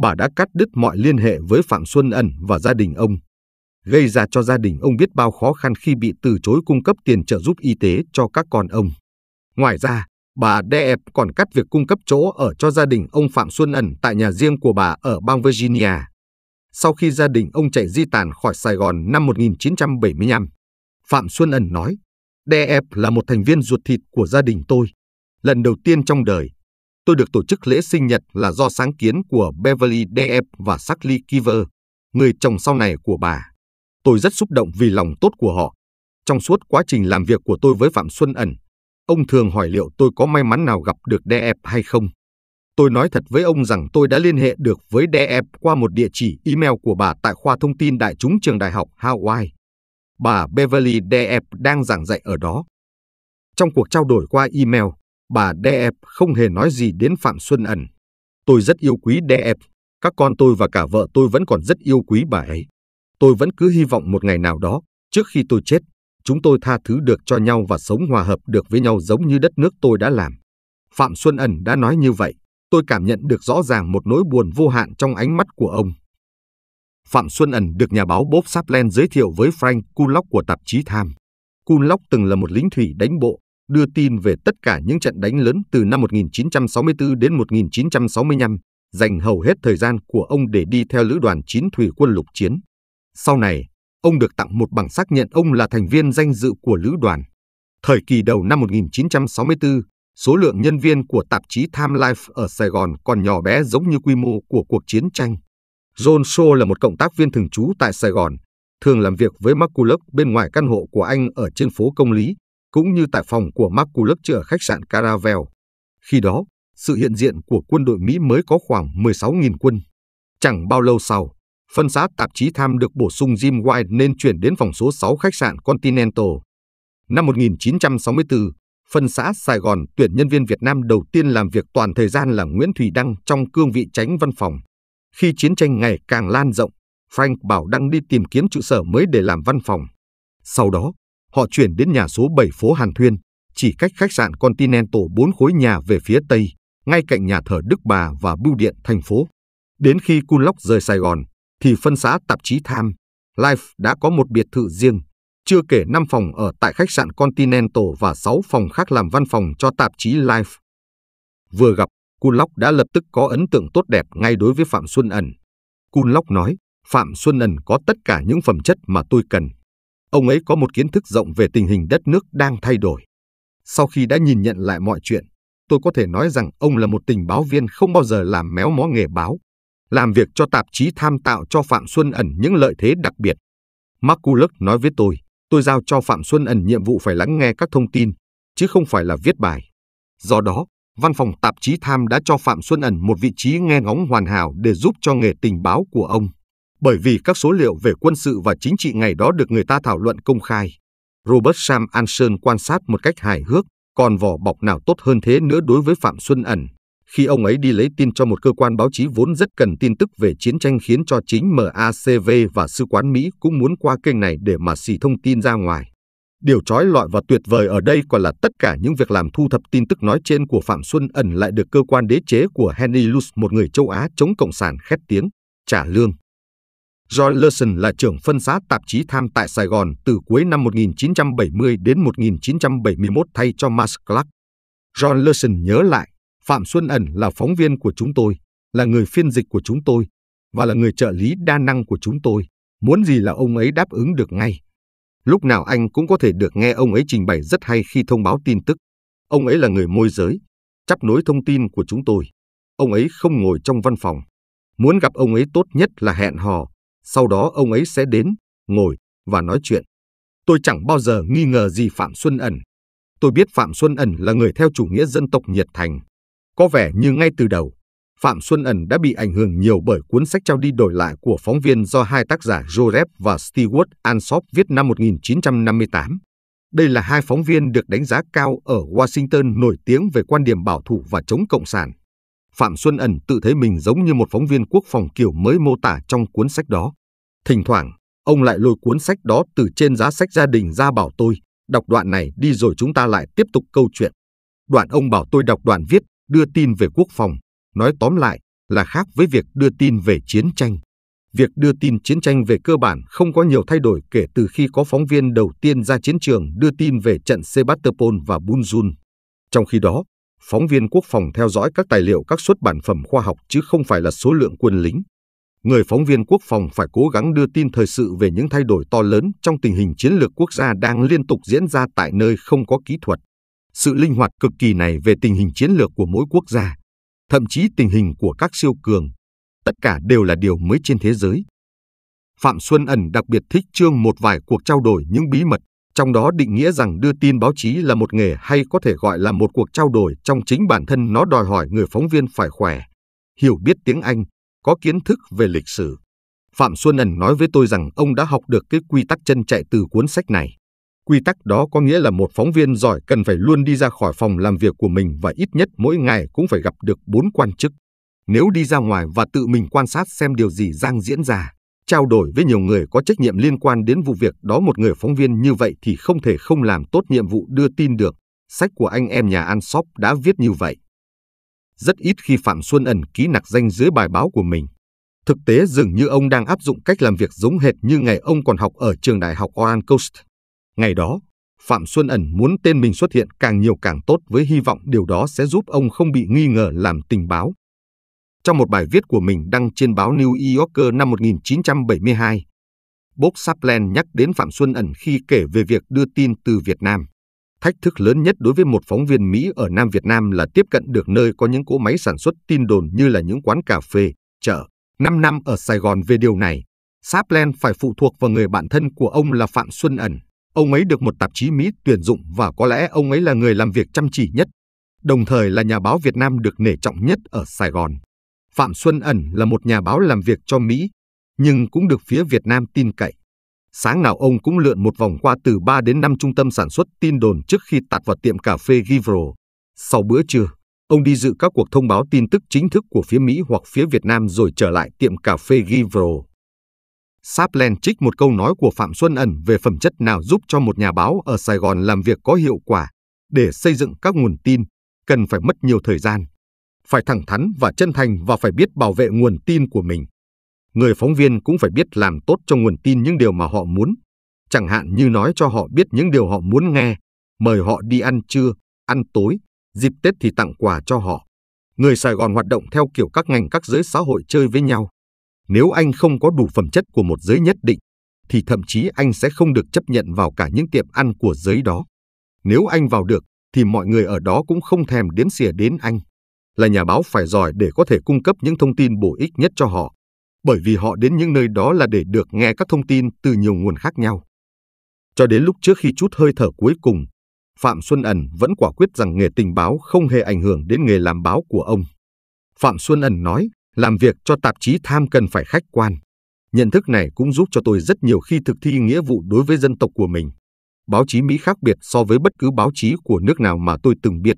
Speaker 1: Bà đã cắt đứt mọi liên hệ với Phạm Xuân Ân và gia đình ông, gây ra cho gia đình ông biết bao khó khăn khi bị từ chối cung cấp tiền trợ giúp y tế cho các con ông. Ngoài ra, bà Deep còn cắt việc cung cấp chỗ ở cho gia đình ông Phạm Xuân Ân tại nhà riêng của bà ở bang Virginia sau khi gia đình ông chạy di tản khỏi Sài Gòn năm 1975. Phạm Xuân Ẩn nói, DF là một thành viên ruột thịt của gia đình tôi. Lần đầu tiên trong đời, tôi được tổ chức lễ sinh nhật là do sáng kiến của Beverly DF và Sackley Kiver, người chồng sau này của bà. Tôi rất xúc động vì lòng tốt của họ. Trong suốt quá trình làm việc của tôi với Phạm Xuân Ẩn, ông thường hỏi liệu tôi có may mắn nào gặp được DF hay không. Tôi nói thật với ông rằng tôi đã liên hệ được với DF qua một địa chỉ email của bà tại khoa thông tin đại chúng trường đại học Hawaii. Bà Beverly DF đang giảng dạy ở đó. Trong cuộc trao đổi qua email, bà DF không hề nói gì đến Phạm Xuân Ẩn. Tôi rất yêu quý DF, các con tôi và cả vợ tôi vẫn còn rất yêu quý bà ấy. Tôi vẫn cứ hy vọng một ngày nào đó, trước khi tôi chết, chúng tôi tha thứ được cho nhau và sống hòa hợp được với nhau giống như đất nước tôi đã làm. Phạm Xuân Ẩn đã nói như vậy tôi cảm nhận được rõ ràng một nỗi buồn vô hạn trong ánh mắt của ông. Phạm Xuân Ẩn được nhà báo Bob Saplen giới thiệu với Frank Kulok của tạp chí tham Kulok từng là một lính thủy đánh bộ, đưa tin về tất cả những trận đánh lớn từ năm 1964 đến 1965, dành hầu hết thời gian của ông để đi theo lữ đoàn 9 thủy quân lục chiến. Sau này, ông được tặng một bằng xác nhận ông là thành viên danh dự của lữ đoàn. Thời kỳ đầu năm 1964, số lượng nhân viên của tạp chí Time Life ở Sài Gòn còn nhỏ bé giống như quy mô của cuộc chiến tranh. John Shaw là một cộng tác viên thường trú tại Sài Gòn, thường làm việc với Mark Kulok bên ngoài căn hộ của anh ở trên phố Công Lý, cũng như tại phòng của Mark Kulok ở khách sạn Caravel. Khi đó, sự hiện diện của quân đội Mỹ mới có khoảng 16.000 quân. Chẳng bao lâu sau, phân xá tạp chí Tham được bổ sung Jim White nên chuyển đến phòng số 6 khách sạn Continental. Năm 1964, phân xã Sài Gòn tuyển nhân viên Việt Nam đầu tiên làm việc toàn thời gian là Nguyễn Thùy Đăng trong cương vị tránh văn phòng. Khi chiến tranh ngày càng lan rộng, Frank bảo Đăng đi tìm kiếm trụ sở mới để làm văn phòng. Sau đó, họ chuyển đến nhà số 7 phố Hàn Thuyên, chỉ cách khách sạn Continental 4 khối nhà về phía Tây, ngay cạnh nhà thờ Đức Bà và bưu điện thành phố. Đến khi Cun Lóc rời Sài Gòn, thì phân xã tạp chí Time, Life đã có một biệt thự riêng chưa kể 5 phòng ở tại khách sạn Continental và 6 phòng khác làm văn phòng cho tạp chí Life. Vừa gặp, Kunlock đã lập tức có ấn tượng tốt đẹp ngay đối với Phạm Xuân Ẩn. Kunlock nói, Phạm Xuân Ẩn có tất cả những phẩm chất mà tôi cần. Ông ấy có một kiến thức rộng về tình hình đất nước đang thay đổi. Sau khi đã nhìn nhận lại mọi chuyện, tôi có thể nói rằng ông là một tình báo viên không bao giờ làm méo mó nghề báo. Làm việc cho tạp chí tham tạo cho Phạm Xuân ẩn những lợi thế đặc biệt. Mark Kulluk nói với tôi, Tôi giao cho Phạm Xuân ẩn nhiệm vụ phải lắng nghe các thông tin, chứ không phải là viết bài. Do đó, văn phòng tạp chí Tham đã cho Phạm Xuân ẩn một vị trí nghe ngóng hoàn hảo để giúp cho nghề tình báo của ông. Bởi vì các số liệu về quân sự và chính trị ngày đó được người ta thảo luận công khai. Robert Sam Anson quan sát một cách hài hước, còn vỏ bọc nào tốt hơn thế nữa đối với Phạm Xuân ẩn khi ông ấy đi lấy tin cho một cơ quan báo chí vốn rất cần tin tức về chiến tranh khiến cho chính MACV và Sứ quán Mỹ cũng muốn qua kênh này để mà xì thông tin ra ngoài. Điều trói lọi và tuyệt vời ở đây còn là tất cả những việc làm thu thập tin tức nói trên của Phạm Xuân ẩn lại được cơ quan đế chế của Henry Luce, một người châu Á chống Cộng sản khét tiếng, trả lương. John Lawson là trưởng phân xá tạp chí Tham tại Sài Gòn từ cuối năm 1970 đến 1971 thay cho Max Clark. John Lawson nhớ lại, Phạm Xuân Ẩn là phóng viên của chúng tôi, là người phiên dịch của chúng tôi và là người trợ lý đa năng của chúng tôi. Muốn gì là ông ấy đáp ứng được ngay. Lúc nào anh cũng có thể được nghe ông ấy trình bày rất hay khi thông báo tin tức. Ông ấy là người môi giới, chấp nối thông tin của chúng tôi. Ông ấy không ngồi trong văn phòng. Muốn gặp ông ấy tốt nhất là hẹn hò, sau đó ông ấy sẽ đến, ngồi và nói chuyện. Tôi chẳng bao giờ nghi ngờ gì Phạm Xuân Ẩn. Tôi biết Phạm Xuân Ẩn là người theo chủ nghĩa dân tộc nhiệt thành. Có vẻ như ngay từ đầu, Phạm Xuân Ẩn đã bị ảnh hưởng nhiều bởi cuốn sách trao đi đổi lại của phóng viên do hai tác giả Jorep và Stewart Ansop viết năm 1958. Đây là hai phóng viên được đánh giá cao ở Washington nổi tiếng về quan điểm bảo thủ và chống cộng sản. Phạm Xuân Ẩn tự thấy mình giống như một phóng viên quốc phòng kiểu mới mô tả trong cuốn sách đó. Thỉnh thoảng, ông lại lôi cuốn sách đó từ trên giá sách gia đình ra bảo tôi, đọc đoạn này đi rồi chúng ta lại tiếp tục câu chuyện. Đoạn ông bảo tôi đọc đoạn viết đưa tin về quốc phòng, nói tóm lại là khác với việc đưa tin về chiến tranh. Việc đưa tin chiến tranh về cơ bản không có nhiều thay đổi kể từ khi có phóng viên đầu tiên ra chiến trường đưa tin về trận Sebastopol và Bunjul. Trong khi đó, phóng viên quốc phòng theo dõi các tài liệu các xuất bản phẩm khoa học chứ không phải là số lượng quân lính. Người phóng viên quốc phòng phải cố gắng đưa tin thời sự về những thay đổi to lớn trong tình hình chiến lược quốc gia đang liên tục diễn ra tại nơi không có kỹ thuật sự linh hoạt cực kỳ này về tình hình chiến lược của mỗi quốc gia, thậm chí tình hình của các siêu cường, tất cả đều là điều mới trên thế giới. Phạm Xuân Ẩn đặc biệt thích chương một vài cuộc trao đổi những bí mật, trong đó định nghĩa rằng đưa tin báo chí là một nghề hay có thể gọi là một cuộc trao đổi trong chính bản thân nó đòi hỏi người phóng viên phải khỏe, hiểu biết tiếng Anh, có kiến thức về lịch sử. Phạm Xuân Ẩn nói với tôi rằng ông đã học được cái quy tắc chân chạy từ cuốn sách này. Quy tắc đó có nghĩa là một phóng viên giỏi cần phải luôn đi ra khỏi phòng làm việc của mình và ít nhất mỗi ngày cũng phải gặp được bốn quan chức. Nếu đi ra ngoài và tự mình quan sát xem điều gì đang diễn ra, trao đổi với nhiều người có trách nhiệm liên quan đến vụ việc đó một người phóng viên như vậy thì không thể không làm tốt nhiệm vụ đưa tin được. Sách của anh em nhà An Sóc đã viết như vậy. Rất ít khi Phạm Xuân Ẩn ký nặc danh dưới bài báo của mình. Thực tế dường như ông đang áp dụng cách làm việc giống hệt như ngày ông còn học ở trường đại học Oran Coast. Ngày đó, Phạm Xuân Ẩn muốn tên mình xuất hiện càng nhiều càng tốt với hy vọng điều đó sẽ giúp ông không bị nghi ngờ làm tình báo. Trong một bài viết của mình đăng trên báo New Yorker năm 1972, Bob Saplen nhắc đến Phạm Xuân Ẩn khi kể về việc đưa tin từ Việt Nam. Thách thức lớn nhất đối với một phóng viên Mỹ ở Nam Việt Nam là tiếp cận được nơi có những cỗ máy sản xuất tin đồn như là những quán cà phê, chợ. Năm năm ở Sài Gòn về điều này, Saplen phải phụ thuộc vào người bạn thân của ông là Phạm Xuân Ẩn. Ông ấy được một tạp chí Mỹ tuyển dụng và có lẽ ông ấy là người làm việc chăm chỉ nhất, đồng thời là nhà báo Việt Nam được nể trọng nhất ở Sài Gòn. Phạm Xuân Ẩn là một nhà báo làm việc cho Mỹ, nhưng cũng được phía Việt Nam tin cậy. Sáng nào ông cũng lượn một vòng qua từ 3 đến 5 trung tâm sản xuất tin đồn trước khi tạt vào tiệm cà phê Givro. Sau bữa trưa, ông đi dự các cuộc thông báo tin tức chính thức của phía Mỹ hoặc phía Việt Nam rồi trở lại tiệm cà phê Givro. Saplen trích một câu nói của Phạm Xuân Ẩn về phẩm chất nào giúp cho một nhà báo ở Sài Gòn làm việc có hiệu quả. Để xây dựng các nguồn tin, cần phải mất nhiều thời gian. Phải thẳng thắn và chân thành và phải biết bảo vệ nguồn tin của mình. Người phóng viên cũng phải biết làm tốt cho nguồn tin những điều mà họ muốn. Chẳng hạn như nói cho họ biết những điều họ muốn nghe, mời họ đi ăn trưa, ăn tối, dịp Tết thì tặng quà cho họ. Người Sài Gòn hoạt động theo kiểu các ngành các giới xã hội chơi với nhau nếu anh không có đủ phẩm chất của một giới nhất định, thì thậm chí anh sẽ không được chấp nhận vào cả những tiệm ăn của giới đó. Nếu anh vào được, thì mọi người ở đó cũng không thèm đếm xỉa đến anh. Là nhà báo phải giỏi để có thể cung cấp những thông tin bổ ích nhất cho họ, bởi vì họ đến những nơi đó là để được nghe các thông tin từ nhiều nguồn khác nhau. Cho đến lúc trước khi chút hơi thở cuối cùng, Phạm Xuân Ẩn vẫn quả quyết rằng nghề tình báo không hề ảnh hưởng đến nghề làm báo của ông. Phạm Xuân Ẩn nói, làm việc cho tạp chí Tham cần phải khách quan. Nhận thức này cũng giúp cho tôi rất nhiều khi thực thi nghĩa vụ đối với dân tộc của mình. Báo chí Mỹ khác biệt so với bất cứ báo chí của nước nào mà tôi từng biết.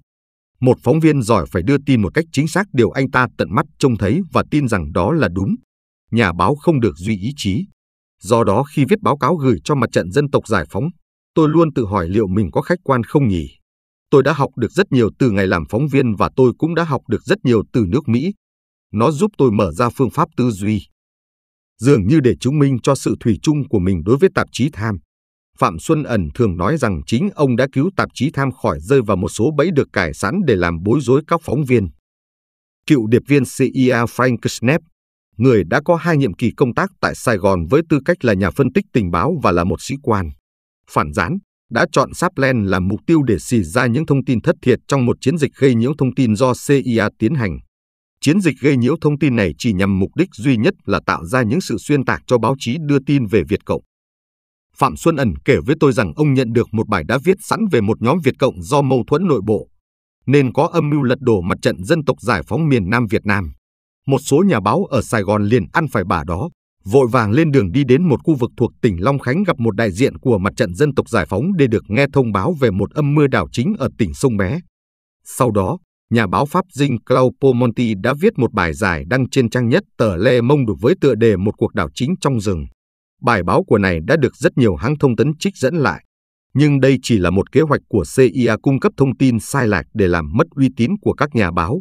Speaker 1: Một phóng viên giỏi phải đưa tin một cách chính xác điều anh ta tận mắt trông thấy và tin rằng đó là đúng. Nhà báo không được duy ý chí. Do đó khi viết báo cáo gửi cho mặt trận dân tộc giải phóng, tôi luôn tự hỏi liệu mình có khách quan không nhỉ? Tôi đã học được rất nhiều từ ngày làm phóng viên và tôi cũng đã học được rất nhiều từ nước Mỹ, nó giúp tôi mở ra phương pháp tư duy. Dường như để chứng minh cho sự thủy chung của mình đối với tạp chí Tham, Phạm Xuân Ẩn thường nói rằng chính ông đã cứu tạp chí Tham khỏi rơi vào một số bẫy được cải sẵn để làm bối rối các phóng viên. Cựu điệp viên CIA e Frank Schnepp, người đã có hai nhiệm kỳ công tác tại Sài Gòn với tư cách là nhà phân tích tình báo và là một sĩ quan. Phản gián, đã chọn Saplen làm mục tiêu để xì ra những thông tin thất thiệt trong một chiến dịch gây nhiễu thông tin do CIA e tiến hành. Chiến dịch gây nhiễu thông tin này chỉ nhằm mục đích duy nhất là tạo ra những sự xuyên tạc cho báo chí đưa tin về Việt Cộng. Phạm Xuân Ẩn kể với tôi rằng ông nhận được một bài đã viết sẵn về một nhóm Việt Cộng do mâu thuẫn nội bộ, nên có âm mưu lật đổ mặt trận dân tộc giải phóng miền Nam Việt Nam. Một số nhà báo ở Sài Gòn liền ăn phải bà đó, vội vàng lên đường đi đến một khu vực thuộc tỉnh Long Khánh gặp một đại diện của mặt trận dân tộc giải phóng để được nghe thông báo về một âm mưu đảo chính ở tỉnh Sông Bé. Sau đó, nhà báo Pháp Dinh Claudio Monti đã viết một bài dài đăng trên trang nhất tờ Le Monde với tựa đề Một cuộc đảo chính trong rừng. Bài báo của này đã được rất nhiều hãng thông tấn trích dẫn lại. Nhưng đây chỉ là một kế hoạch của CIA cung cấp thông tin sai lệch để làm mất uy tín của các nhà báo.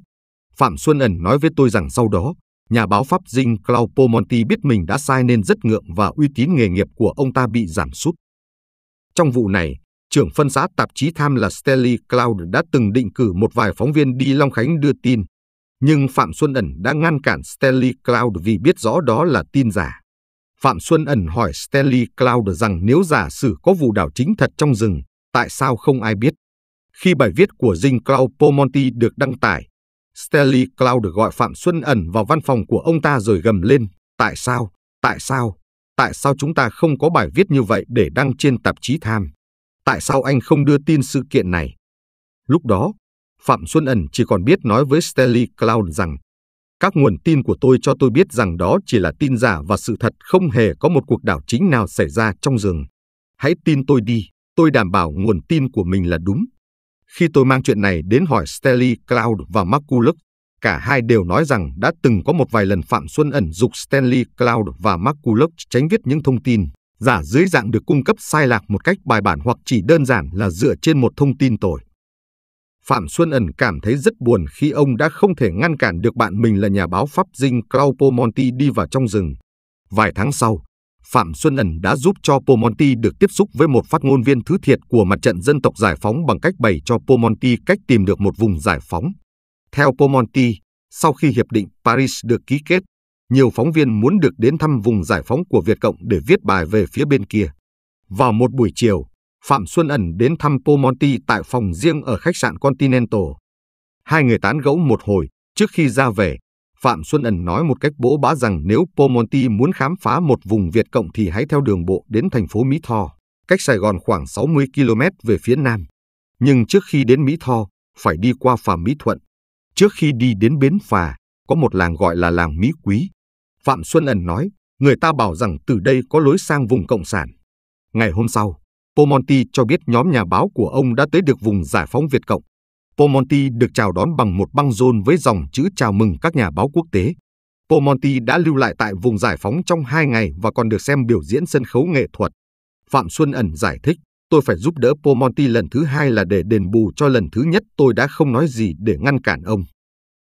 Speaker 1: Phạm Xuân Ẩn nói với tôi rằng sau đó, nhà báo Pháp Dinh Claudio Monti biết mình đã sai nên rất ngượng và uy tín nghề nghiệp của ông ta bị giảm sút. Trong vụ này, trưởng phân xã tạp chí Tham là Stanley Cloud đã từng định cử một vài phóng viên đi Long Khánh đưa tin, nhưng Phạm Xuân Ẩn đã ngăn cản Stanley Cloud vì biết rõ đó là tin giả. Phạm Xuân Ẩn hỏi Stanley Cloud rằng nếu giả sử có vụ đảo chính thật trong rừng, tại sao không ai biết? Khi bài viết của Dinh Cloud Pomonti được đăng tải, Stanley Cloud gọi Phạm Xuân Ẩn vào văn phòng của ông ta rồi gầm lên, tại sao, tại sao, tại sao chúng ta không có bài viết như vậy để đăng trên tạp chí Tham? tại sao anh không đưa tin sự kiện này? Lúc đó, Phạm Xuân Ẩn chỉ còn biết nói với Stanley Cloud rằng các nguồn tin của tôi cho tôi biết rằng đó chỉ là tin giả và sự thật không hề có một cuộc đảo chính nào xảy ra trong rừng. Hãy tin tôi đi, tôi đảm bảo nguồn tin của mình là đúng. Khi tôi mang chuyện này đến hỏi Stanley Cloud và Marculus, cả hai đều nói rằng đã từng có một vài lần Phạm Xuân ẩn dục Stanley Cloud và Marculus tránh viết những thông tin giả dưới dạng được cung cấp sai lạc một cách bài bản hoặc chỉ đơn giản là dựa trên một thông tin tồi. Phạm Xuân Ẩn cảm thấy rất buồn khi ông đã không thể ngăn cản được bạn mình là nhà báo pháp dinh Claudio Monti đi vào trong rừng. Vài tháng sau, Phạm Xuân Ẩn đã giúp cho Pomonti được tiếp xúc với một phát ngôn viên thứ thiệt của mặt trận dân tộc giải phóng bằng cách bày cho Pomonti cách tìm được một vùng giải phóng. Theo Pomonti, sau khi Hiệp định Paris được ký kết, nhiều phóng viên muốn được đến thăm vùng giải phóng của Việt Cộng để viết bài về phía bên kia. Vào một buổi chiều, Phạm Xuân Ẩn đến thăm Pomonti tại phòng riêng ở khách sạn Continental. Hai người tán gẫu một hồi, trước khi ra về, Phạm Xuân Ẩn nói một cách bỗ bã rằng nếu Pomonti muốn khám phá một vùng Việt Cộng thì hãy theo đường bộ đến thành phố Mỹ Tho, cách Sài Gòn khoảng 60 km về phía nam. Nhưng trước khi đến Mỹ Tho, phải đi qua phà Mỹ Thuận. Trước khi đi đến Bến Phà, có một làng gọi là làng Mỹ Quý. Phạm Xuân Ẩn nói, người ta bảo rằng từ đây có lối sang vùng Cộng sản. Ngày hôm sau, Pomonti cho biết nhóm nhà báo của ông đã tới được vùng giải phóng Việt Cộng. Pomonti được chào đón bằng một băng rôn với dòng chữ chào mừng các nhà báo quốc tế. Pomonti đã lưu lại tại vùng giải phóng trong hai ngày và còn được xem biểu diễn sân khấu nghệ thuật. Phạm Xuân Ẩn giải thích, tôi phải giúp đỡ Pomonti lần thứ hai là để đền bù cho lần thứ nhất tôi đã không nói gì để ngăn cản ông.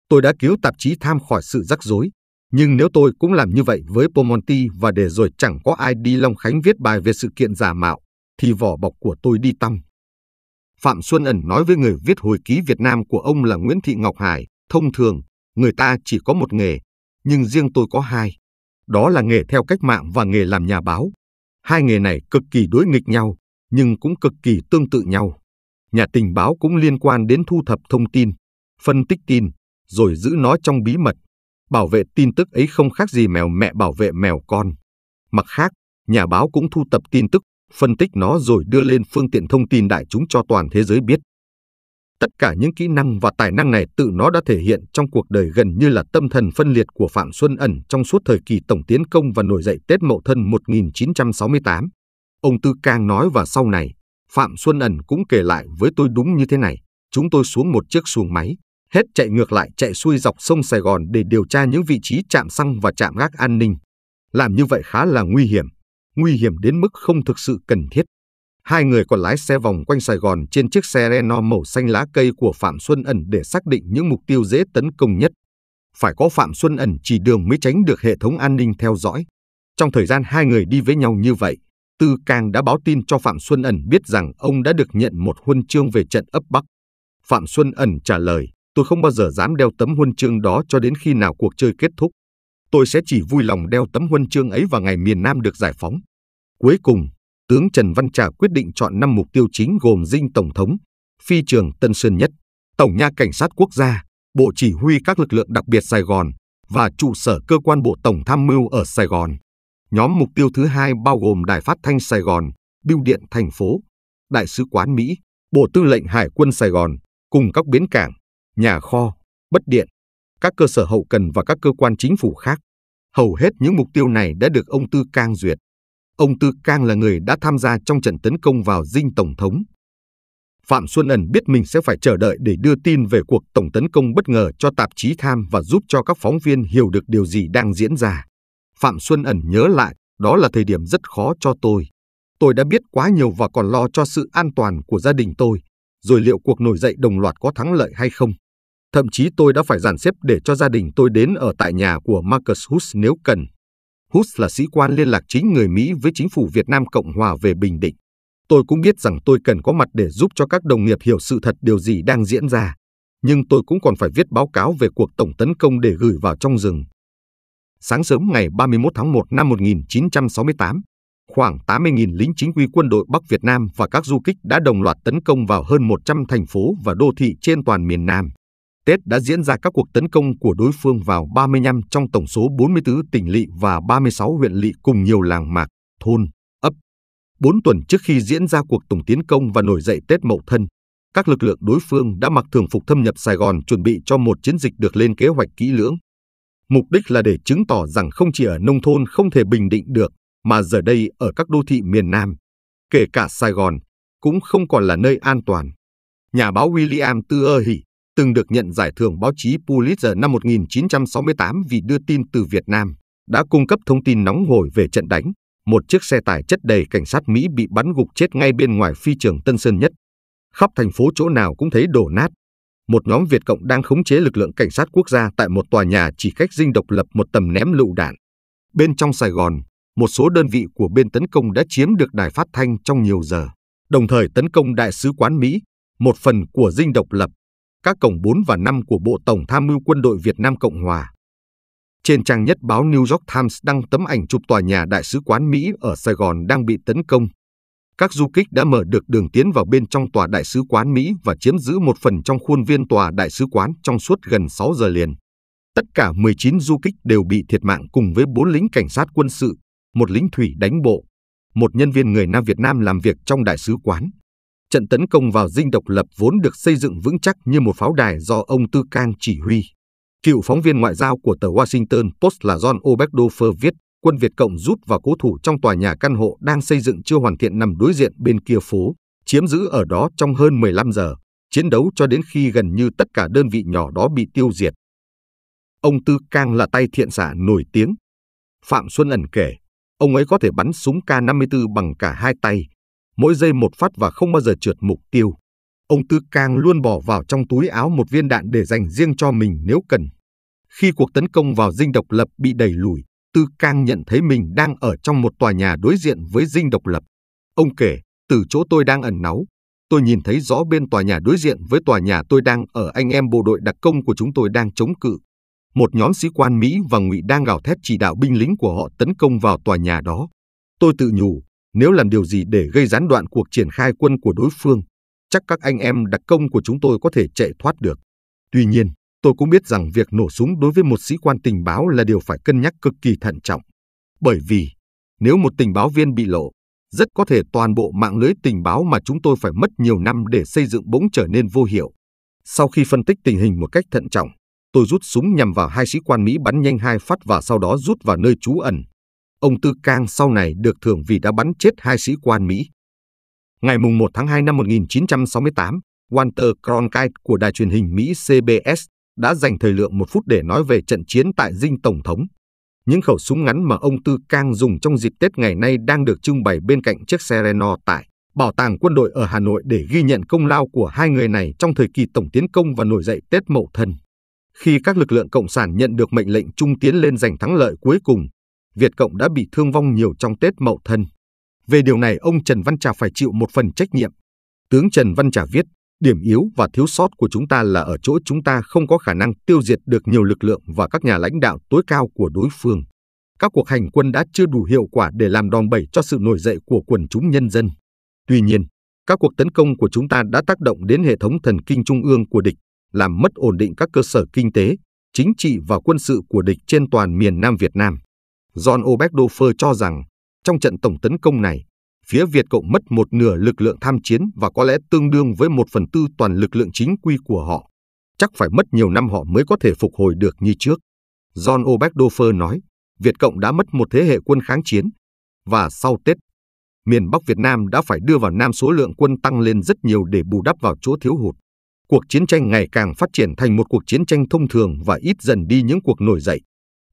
Speaker 1: Tôi đã cứu tạp chí Tham khỏi sự rắc rối, nhưng nếu tôi cũng làm như vậy với Pomonti và để rồi chẳng có ai đi Long Khánh viết bài về sự kiện giả mạo, thì vỏ bọc của tôi đi tăm. Phạm Xuân Ẩn nói với người viết hồi ký Việt Nam của ông là Nguyễn Thị Ngọc Hải, thông thường, người ta chỉ có một nghề, nhưng riêng tôi có hai. Đó là nghề theo cách mạng và nghề làm nhà báo. Hai nghề này cực kỳ đối nghịch nhau, nhưng cũng cực kỳ tương tự nhau. Nhà tình báo cũng liên quan đến thu thập thông tin, phân tích tin, rồi giữ nó trong bí mật Bảo vệ tin tức ấy không khác gì mèo mẹ bảo vệ mèo con. Mặt khác, nhà báo cũng thu tập tin tức, phân tích nó rồi đưa lên phương tiện thông tin đại chúng cho toàn thế giới biết. Tất cả những kỹ năng và tài năng này tự nó đã thể hiện trong cuộc đời gần như là tâm thần phân liệt của Phạm Xuân Ẩn trong suốt thời kỳ tổng tiến công và nổi dậy Tết Mậu Thân 1968. Ông Tư Cang nói và sau này, Phạm Xuân Ẩn cũng kể lại với tôi đúng như thế này. Chúng tôi xuống một chiếc xuồng máy, hết chạy ngược lại chạy xuôi dọc sông Sài Gòn để điều tra những vị trí chạm xăng và chạm gác an ninh. Làm như vậy khá là nguy hiểm, nguy hiểm đến mức không thực sự cần thiết. Hai người còn lái xe vòng quanh Sài Gòn trên chiếc xe Renault màu xanh lá cây của Phạm Xuân Ẩn để xác định những mục tiêu dễ tấn công nhất. Phải có Phạm Xuân Ẩn chỉ đường mới tránh được hệ thống an ninh theo dõi. Trong thời gian hai người đi với nhau như vậy, Tư Cang đã báo tin cho Phạm Xuân Ẩn biết rằng ông đã được nhận một huân chương về trận ấp Bắc. Phạm Xuân Ẩn trả lời, Tôi không bao giờ dám đeo tấm huân chương đó cho đến khi nào cuộc chơi kết thúc. Tôi sẽ chỉ vui lòng đeo tấm huân chương ấy vào ngày miền Nam được giải phóng. Cuối cùng, tướng Trần Văn Trà quyết định chọn 5 mục tiêu chính gồm dinh Tổng thống, phi trường Tân Sơn Nhất, Tổng nha Cảnh sát Quốc gia, Bộ Chỉ huy các lực lượng đặc biệt Sài Gòn và trụ sở cơ quan Bộ Tổng Tham mưu ở Sài Gòn. Nhóm mục tiêu thứ hai bao gồm Đài Phát Thanh Sài Gòn, bưu điện thành phố, Đại sứ quán Mỹ, Bộ Tư lệnh Hải quân Sài Gòn cùng các bến cảng, nhà kho, bất điện, các cơ sở hậu cần và các cơ quan chính phủ khác. Hầu hết những mục tiêu này đã được ông Tư Cang duyệt. Ông Tư Cang là người đã tham gia trong trận tấn công vào dinh Tổng thống. Phạm Xuân Ẩn biết mình sẽ phải chờ đợi để đưa tin về cuộc tổng tấn công bất ngờ cho tạp chí Tham và giúp cho các phóng viên hiểu được điều gì đang diễn ra. Phạm Xuân Ẩn nhớ lại, đó là thời điểm rất khó cho tôi. Tôi đã biết quá nhiều và còn lo cho sự an toàn của gia đình tôi, rồi liệu cuộc nổi dậy đồng loạt có thắng lợi hay không. Thậm chí tôi đã phải dàn xếp để cho gia đình tôi đến ở tại nhà của Marcus Hus nếu cần. Hus là sĩ quan liên lạc chính người Mỹ với chính phủ Việt Nam Cộng Hòa về Bình Định. Tôi cũng biết rằng tôi cần có mặt để giúp cho các đồng nghiệp hiểu sự thật điều gì đang diễn ra. Nhưng tôi cũng còn phải viết báo cáo về cuộc tổng tấn công để gửi vào trong rừng. Sáng sớm ngày 31 tháng 1 năm 1968, khoảng 80.000 lính chính quy quân đội Bắc Việt Nam và các du kích đã đồng loạt tấn công vào hơn 100 thành phố và đô thị trên toàn miền Nam. Tết đã diễn ra các cuộc tấn công của đối phương vào 35 trong tổng số 44 tỉnh lỵ và 36 huyện lỵ cùng nhiều làng mạc, thôn, ấp. Bốn tuần trước khi diễn ra cuộc tổng tiến công và nổi dậy Tết Mậu Thân, các lực lượng đối phương đã mặc thường phục thâm nhập Sài Gòn chuẩn bị cho một chiến dịch được lên kế hoạch kỹ lưỡng. Mục đích là để chứng tỏ rằng không chỉ ở nông thôn không thể bình định được, mà giờ đây ở các đô thị miền Nam, kể cả Sài Gòn, cũng không còn là nơi an toàn. Nhà báo William Tư Ơ Hỷ từng được nhận giải thưởng báo chí Pulitzer năm 1968 vì đưa tin từ Việt Nam, đã cung cấp thông tin nóng hổi về trận đánh, một chiếc xe tải chất đầy cảnh sát Mỹ bị bắn gục chết ngay bên ngoài phi trường Tân Sơn Nhất. Khắp thành phố chỗ nào cũng thấy đổ nát. Một nhóm Việt Cộng đang khống chế lực lượng cảnh sát quốc gia tại một tòa nhà chỉ cách dinh độc lập một tầm ném lựu đạn. Bên trong Sài Gòn, một số đơn vị của bên tấn công đã chiếm được đài phát thanh trong nhiều giờ, đồng thời tấn công đại sứ quán Mỹ, một phần của dinh độc lập các cổng 4 và 5 của Bộ Tổng Tham mưu Quân đội Việt Nam Cộng Hòa. Trên trang nhất báo New York Times đăng tấm ảnh chụp tòa nhà Đại sứ quán Mỹ ở Sài Gòn đang bị tấn công. Các du kích đã mở được đường tiến vào bên trong tòa Đại sứ quán Mỹ và chiếm giữ một phần trong khuôn viên tòa Đại sứ quán trong suốt gần 6 giờ liền. Tất cả 19 du kích đều bị thiệt mạng cùng với 4 lính cảnh sát quân sự, một lính thủy đánh bộ, một nhân viên người Nam Việt Nam làm việc trong Đại sứ quán trận tấn công vào dinh độc lập vốn được xây dựng vững chắc như một pháo đài do ông Tư Cang chỉ huy. Cựu phóng viên ngoại giao của tờ Washington Post là John Oberdofer viết, quân Việt Cộng rút vào cố thủ trong tòa nhà căn hộ đang xây dựng chưa hoàn thiện nằm đối diện bên kia phố, chiếm giữ ở đó trong hơn 15 giờ, chiến đấu cho đến khi gần như tất cả đơn vị nhỏ đó bị tiêu diệt. Ông Tư Cang là tay thiện xạ nổi tiếng. Phạm Xuân ẩn kể, ông ấy có thể bắn súng K-54 bằng cả hai tay, mỗi giây một phát và không bao giờ trượt mục tiêu. Ông Tư Cang luôn bỏ vào trong túi áo một viên đạn để dành riêng cho mình nếu cần. Khi cuộc tấn công vào dinh độc lập bị đẩy lùi, Tư Cang nhận thấy mình đang ở trong một tòa nhà đối diện với dinh độc lập. Ông kể, từ chỗ tôi đang ẩn náu, tôi nhìn thấy rõ bên tòa nhà đối diện với tòa nhà tôi đang ở anh em bộ đội đặc công của chúng tôi đang chống cự. Một nhóm sĩ quan Mỹ và ngụy đang gào thét chỉ đạo binh lính của họ tấn công vào tòa nhà đó. Tôi tự nhủ, nếu làm điều gì để gây gián đoạn cuộc triển khai quân của đối phương, chắc các anh em đặc công của chúng tôi có thể chạy thoát được. Tuy nhiên, tôi cũng biết rằng việc nổ súng đối với một sĩ quan tình báo là điều phải cân nhắc cực kỳ thận trọng. Bởi vì, nếu một tình báo viên bị lộ, rất có thể toàn bộ mạng lưới tình báo mà chúng tôi phải mất nhiều năm để xây dựng bỗng trở nên vô hiệu. Sau khi phân tích tình hình một cách thận trọng, tôi rút súng nhằm vào hai sĩ quan Mỹ bắn nhanh hai phát và sau đó rút vào nơi trú ẩn, ông Tư Cang sau này được thưởng vì đã bắn chết hai sĩ quan Mỹ. Ngày 1 tháng 2 năm 1968, Walter Cronkite của đài truyền hình Mỹ CBS đã dành thời lượng một phút để nói về trận chiến tại dinh Tổng thống. Những khẩu súng ngắn mà ông Tư Cang dùng trong dịp Tết ngày nay đang được trưng bày bên cạnh chiếc xe Renault tại Bảo tàng quân đội ở Hà Nội để ghi nhận công lao của hai người này trong thời kỳ tổng tiến công và nổi dậy Tết Mậu Thân. Khi các lực lượng Cộng sản nhận được mệnh lệnh trung tiến lên giành thắng lợi cuối cùng, Việt Cộng đã bị thương vong nhiều trong Tết Mậu Thân. Về điều này, ông Trần Văn Trà phải chịu một phần trách nhiệm. Tướng Trần Văn Trà viết, điểm yếu và thiếu sót của chúng ta là ở chỗ chúng ta không có khả năng tiêu diệt được nhiều lực lượng và các nhà lãnh đạo tối cao của đối phương. Các cuộc hành quân đã chưa đủ hiệu quả để làm đòn bẩy cho sự nổi dậy của quần chúng nhân dân. Tuy nhiên, các cuộc tấn công của chúng ta đã tác động đến hệ thống thần kinh trung ương của địch, làm mất ổn định các cơ sở kinh tế, chính trị và quân sự của địch trên toàn miền Nam Việt Nam. John Oberdofer cho rằng trong trận tổng tấn công này, phía Việt Cộng mất một nửa lực lượng tham chiến và có lẽ tương đương với một phần tư toàn lực lượng chính quy của họ. Chắc phải mất nhiều năm họ mới có thể phục hồi được như trước. John Oberdofer nói, Việt Cộng đã mất một thế hệ quân kháng chiến, và sau Tết, miền Bắc Việt Nam đã phải đưa vào Nam số lượng quân tăng lên rất nhiều để bù đắp vào chỗ thiếu hụt. Cuộc chiến tranh ngày càng phát triển thành một cuộc chiến tranh thông thường và ít dần đi những cuộc nổi dậy.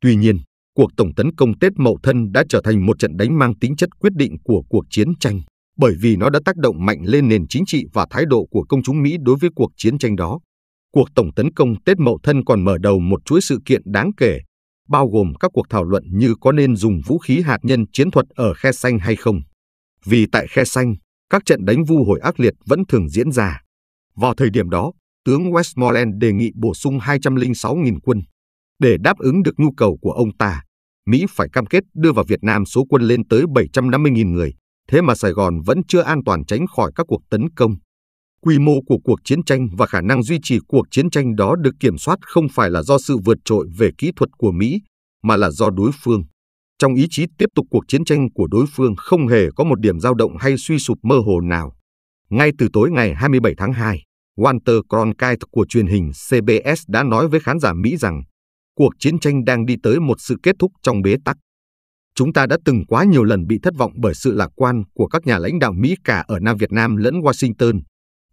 Speaker 1: Tuy nhiên, cuộc tổng tấn công Tết Mậu Thân đã trở thành một trận đánh mang tính chất quyết định của cuộc chiến tranh, bởi vì nó đã tác động mạnh lên nền chính trị và thái độ của công chúng Mỹ đối với cuộc chiến tranh đó. Cuộc tổng tấn công Tết Mậu Thân còn mở đầu một chuỗi sự kiện đáng kể, bao gồm các cuộc thảo luận như có nên dùng vũ khí hạt nhân chiến thuật ở Khe Xanh hay không. Vì tại Khe Xanh, các trận đánh vu hồi ác liệt vẫn thường diễn ra. Vào thời điểm đó, tướng Westmoreland đề nghị bổ sung 206.000 quân, để đáp ứng được nhu cầu của ông ta, Mỹ phải cam kết đưa vào Việt Nam số quân lên tới 750.000 người, thế mà Sài Gòn vẫn chưa an toàn tránh khỏi các cuộc tấn công. Quy mô của cuộc chiến tranh và khả năng duy trì cuộc chiến tranh đó được kiểm soát không phải là do sự vượt trội về kỹ thuật của Mỹ, mà là do đối phương. Trong ý chí tiếp tục cuộc chiến tranh của đối phương không hề có một điểm dao động hay suy sụp mơ hồ nào. Ngay từ tối ngày 27 tháng 2, Walter Cronkite của truyền hình CBS đã nói với khán giả Mỹ rằng cuộc chiến tranh đang đi tới một sự kết thúc trong bế tắc. Chúng ta đã từng quá nhiều lần bị thất vọng bởi sự lạc quan của các nhà lãnh đạo Mỹ cả ở Nam Việt Nam lẫn Washington,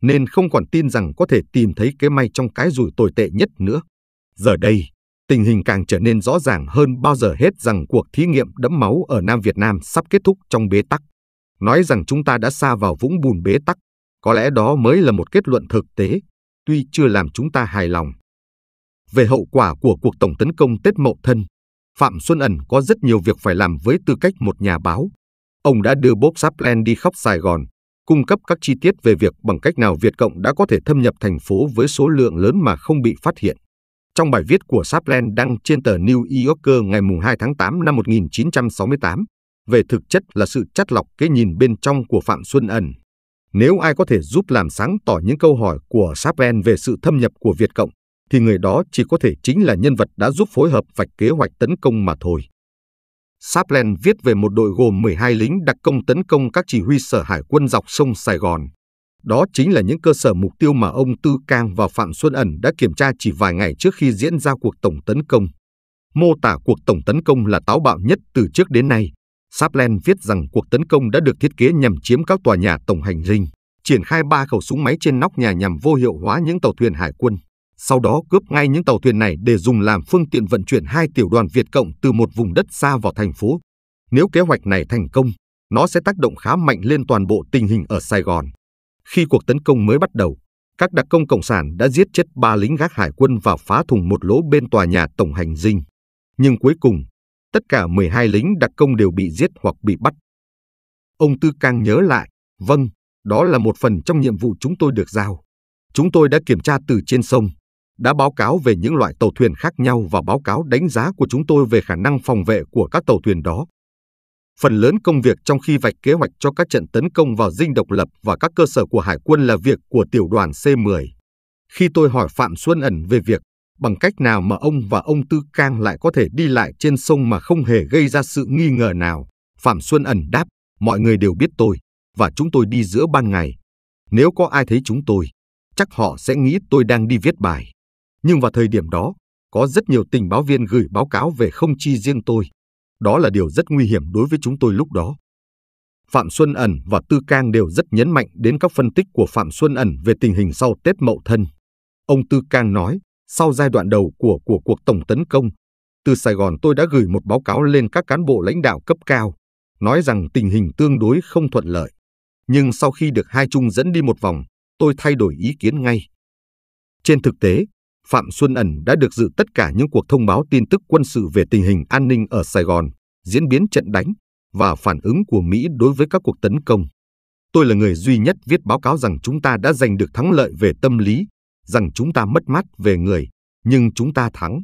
Speaker 1: nên không còn tin rằng có thể tìm thấy cái may trong cái rủi tồi tệ nhất nữa. Giờ đây, tình hình càng trở nên rõ ràng hơn bao giờ hết rằng cuộc thí nghiệm đẫm máu ở Nam Việt Nam sắp kết thúc trong bế tắc. Nói rằng chúng ta đã xa vào vũng bùn bế tắc, có lẽ đó mới là một kết luận thực tế, tuy chưa làm chúng ta hài lòng. Về hậu quả của cuộc tổng tấn công Tết Mậu Thân, Phạm Xuân Ẩn có rất nhiều việc phải làm với tư cách một nhà báo. Ông đã đưa Bob Saplen đi khắp Sài Gòn, cung cấp các chi tiết về việc bằng cách nào Việt Cộng đã có thể thâm nhập thành phố với số lượng lớn mà không bị phát hiện. Trong bài viết của Saplen đăng trên tờ New Yorker ngày 2 tháng 8 năm 1968, về thực chất là sự chắt lọc cái nhìn bên trong của Phạm Xuân Ẩn. Nếu ai có thể giúp làm sáng tỏ những câu hỏi của Saplen về sự thâm nhập của Việt Cộng, thì người đó chỉ có thể chính là nhân vật đã giúp phối hợp vạch kế hoạch tấn công mà thôi. Saplen viết về một đội gồm 12 lính đặc công tấn công các chỉ huy sở hải quân dọc sông Sài Gòn. Đó chính là những cơ sở mục tiêu mà ông Tư Cang và Phạm Xuân Ẩn đã kiểm tra chỉ vài ngày trước khi diễn ra cuộc tổng tấn công. Mô tả cuộc tổng tấn công là táo bạo nhất từ trước đến nay. Saplen viết rằng cuộc tấn công đã được thiết kế nhằm chiếm các tòa nhà tổng hành dinh, triển khai ba khẩu súng máy trên nóc nhà nhằm vô hiệu hóa những tàu thuyền hải quân sau đó cướp ngay những tàu thuyền này để dùng làm phương tiện vận chuyển hai tiểu đoàn Việt Cộng từ một vùng đất xa vào thành phố. Nếu kế hoạch này thành công, nó sẽ tác động khá mạnh lên toàn bộ tình hình ở Sài Gòn. Khi cuộc tấn công mới bắt đầu, các đặc công Cộng sản đã giết chết ba lính gác hải quân và phá thùng một lỗ bên tòa nhà Tổng hành dinh. Nhưng cuối cùng, tất cả 12 lính đặc công đều bị giết hoặc bị bắt. Ông Tư Cang nhớ lại, vâng, đó là một phần trong nhiệm vụ chúng tôi được giao. Chúng tôi đã kiểm tra từ trên sông, đã báo cáo về những loại tàu thuyền khác nhau và báo cáo đánh giá của chúng tôi về khả năng phòng vệ của các tàu thuyền đó. Phần lớn công việc trong khi vạch kế hoạch cho các trận tấn công vào dinh độc lập và các cơ sở của hải quân là việc của tiểu đoàn C-10. Khi tôi hỏi Phạm Xuân Ẩn về việc bằng cách nào mà ông và ông Tư Cang lại có thể đi lại trên sông mà không hề gây ra sự nghi ngờ nào, Phạm Xuân Ẩn đáp, mọi người đều biết tôi, và chúng tôi đi giữa ban ngày. Nếu có ai thấy chúng tôi, chắc họ sẽ nghĩ tôi đang đi viết bài. Nhưng vào thời điểm đó, có rất nhiều tình báo viên gửi báo cáo về không chi riêng tôi. Đó là điều rất nguy hiểm đối với chúng tôi lúc đó. Phạm Xuân Ẩn và Tư Cang đều rất nhấn mạnh đến các phân tích của Phạm Xuân Ẩn về tình hình sau Tết Mậu Thân. Ông Tư Cang nói, sau giai đoạn đầu của, của cuộc tổng tấn công, từ Sài Gòn tôi đã gửi một báo cáo lên các cán bộ lãnh đạo cấp cao, nói rằng tình hình tương đối không thuận lợi. Nhưng sau khi được hai trung dẫn đi một vòng, tôi thay đổi ý kiến ngay. Trên thực tế, Phạm Xuân Ẩn đã được dự tất cả những cuộc thông báo tin tức quân sự về tình hình an ninh ở Sài Gòn, diễn biến trận đánh và phản ứng của Mỹ đối với các cuộc tấn công. Tôi là người duy nhất viết báo cáo rằng chúng ta đã giành được thắng lợi về tâm lý, rằng chúng ta mất mát về người, nhưng chúng ta thắng.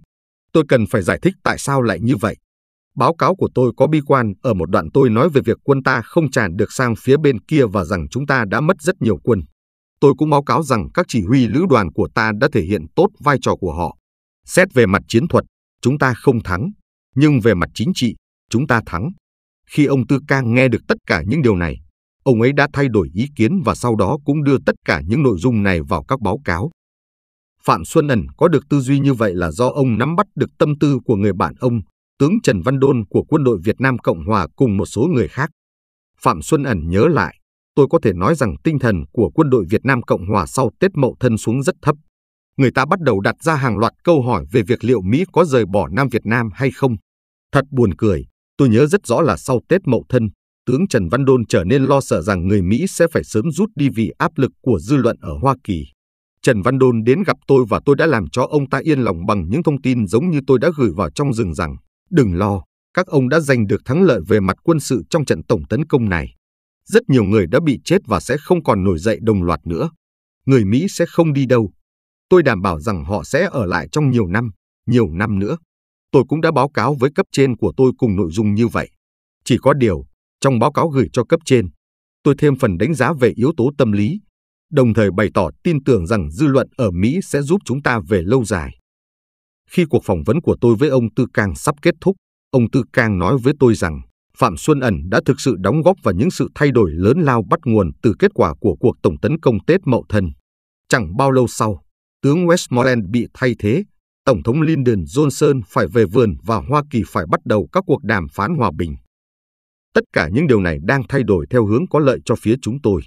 Speaker 1: Tôi cần phải giải thích tại sao lại như vậy. Báo cáo của tôi có bi quan ở một đoạn tôi nói về việc quân ta không tràn được sang phía bên kia và rằng chúng ta đã mất rất nhiều quân tôi cũng báo cáo rằng các chỉ huy lữ đoàn của ta đã thể hiện tốt vai trò của họ. Xét về mặt chiến thuật, chúng ta không thắng, nhưng về mặt chính trị, chúng ta thắng. Khi ông Tư Cang nghe được tất cả những điều này, ông ấy đã thay đổi ý kiến và sau đó cũng đưa tất cả những nội dung này vào các báo cáo. Phạm Xuân Ẩn có được tư duy như vậy là do ông nắm bắt được tâm tư của người bạn ông, tướng Trần Văn Đôn của quân đội Việt Nam Cộng Hòa cùng một số người khác. Phạm Xuân Ẩn nhớ lại, tôi có thể nói rằng tinh thần của quân đội Việt Nam Cộng Hòa sau Tết Mậu Thân xuống rất thấp. Người ta bắt đầu đặt ra hàng loạt câu hỏi về việc liệu Mỹ có rời bỏ Nam Việt Nam hay không. Thật buồn cười, tôi nhớ rất rõ là sau Tết Mậu Thân, tướng Trần Văn Đôn trở nên lo sợ rằng người Mỹ sẽ phải sớm rút đi vì áp lực của dư luận ở Hoa Kỳ. Trần Văn Đôn đến gặp tôi và tôi đã làm cho ông ta yên lòng bằng những thông tin giống như tôi đã gửi vào trong rừng rằng, đừng lo, các ông đã giành được thắng lợi về mặt quân sự trong trận tổng tấn công này rất nhiều người đã bị chết và sẽ không còn nổi dậy đồng loạt nữa. Người Mỹ sẽ không đi đâu. Tôi đảm bảo rằng họ sẽ ở lại trong nhiều năm, nhiều năm nữa. Tôi cũng đã báo cáo với cấp trên của tôi cùng nội dung như vậy. Chỉ có điều, trong báo cáo gửi cho cấp trên, tôi thêm phần đánh giá về yếu tố tâm lý, đồng thời bày tỏ tin tưởng rằng dư luận ở Mỹ sẽ giúp chúng ta về lâu dài. Khi cuộc phỏng vấn của tôi với ông Tư Cang sắp kết thúc, ông Tư Cang nói với tôi rằng Phạm Xuân Ẩn đã thực sự đóng góp vào những sự thay đổi lớn lao bắt nguồn từ kết quả của cuộc tổng tấn công Tết Mậu Thân. Chẳng bao lâu sau, tướng Westmoreland bị thay thế, Tổng thống Lyndon Johnson phải về vườn và Hoa Kỳ phải bắt đầu các cuộc đàm phán hòa bình. Tất cả những điều này đang thay đổi theo hướng có lợi cho phía chúng tôi.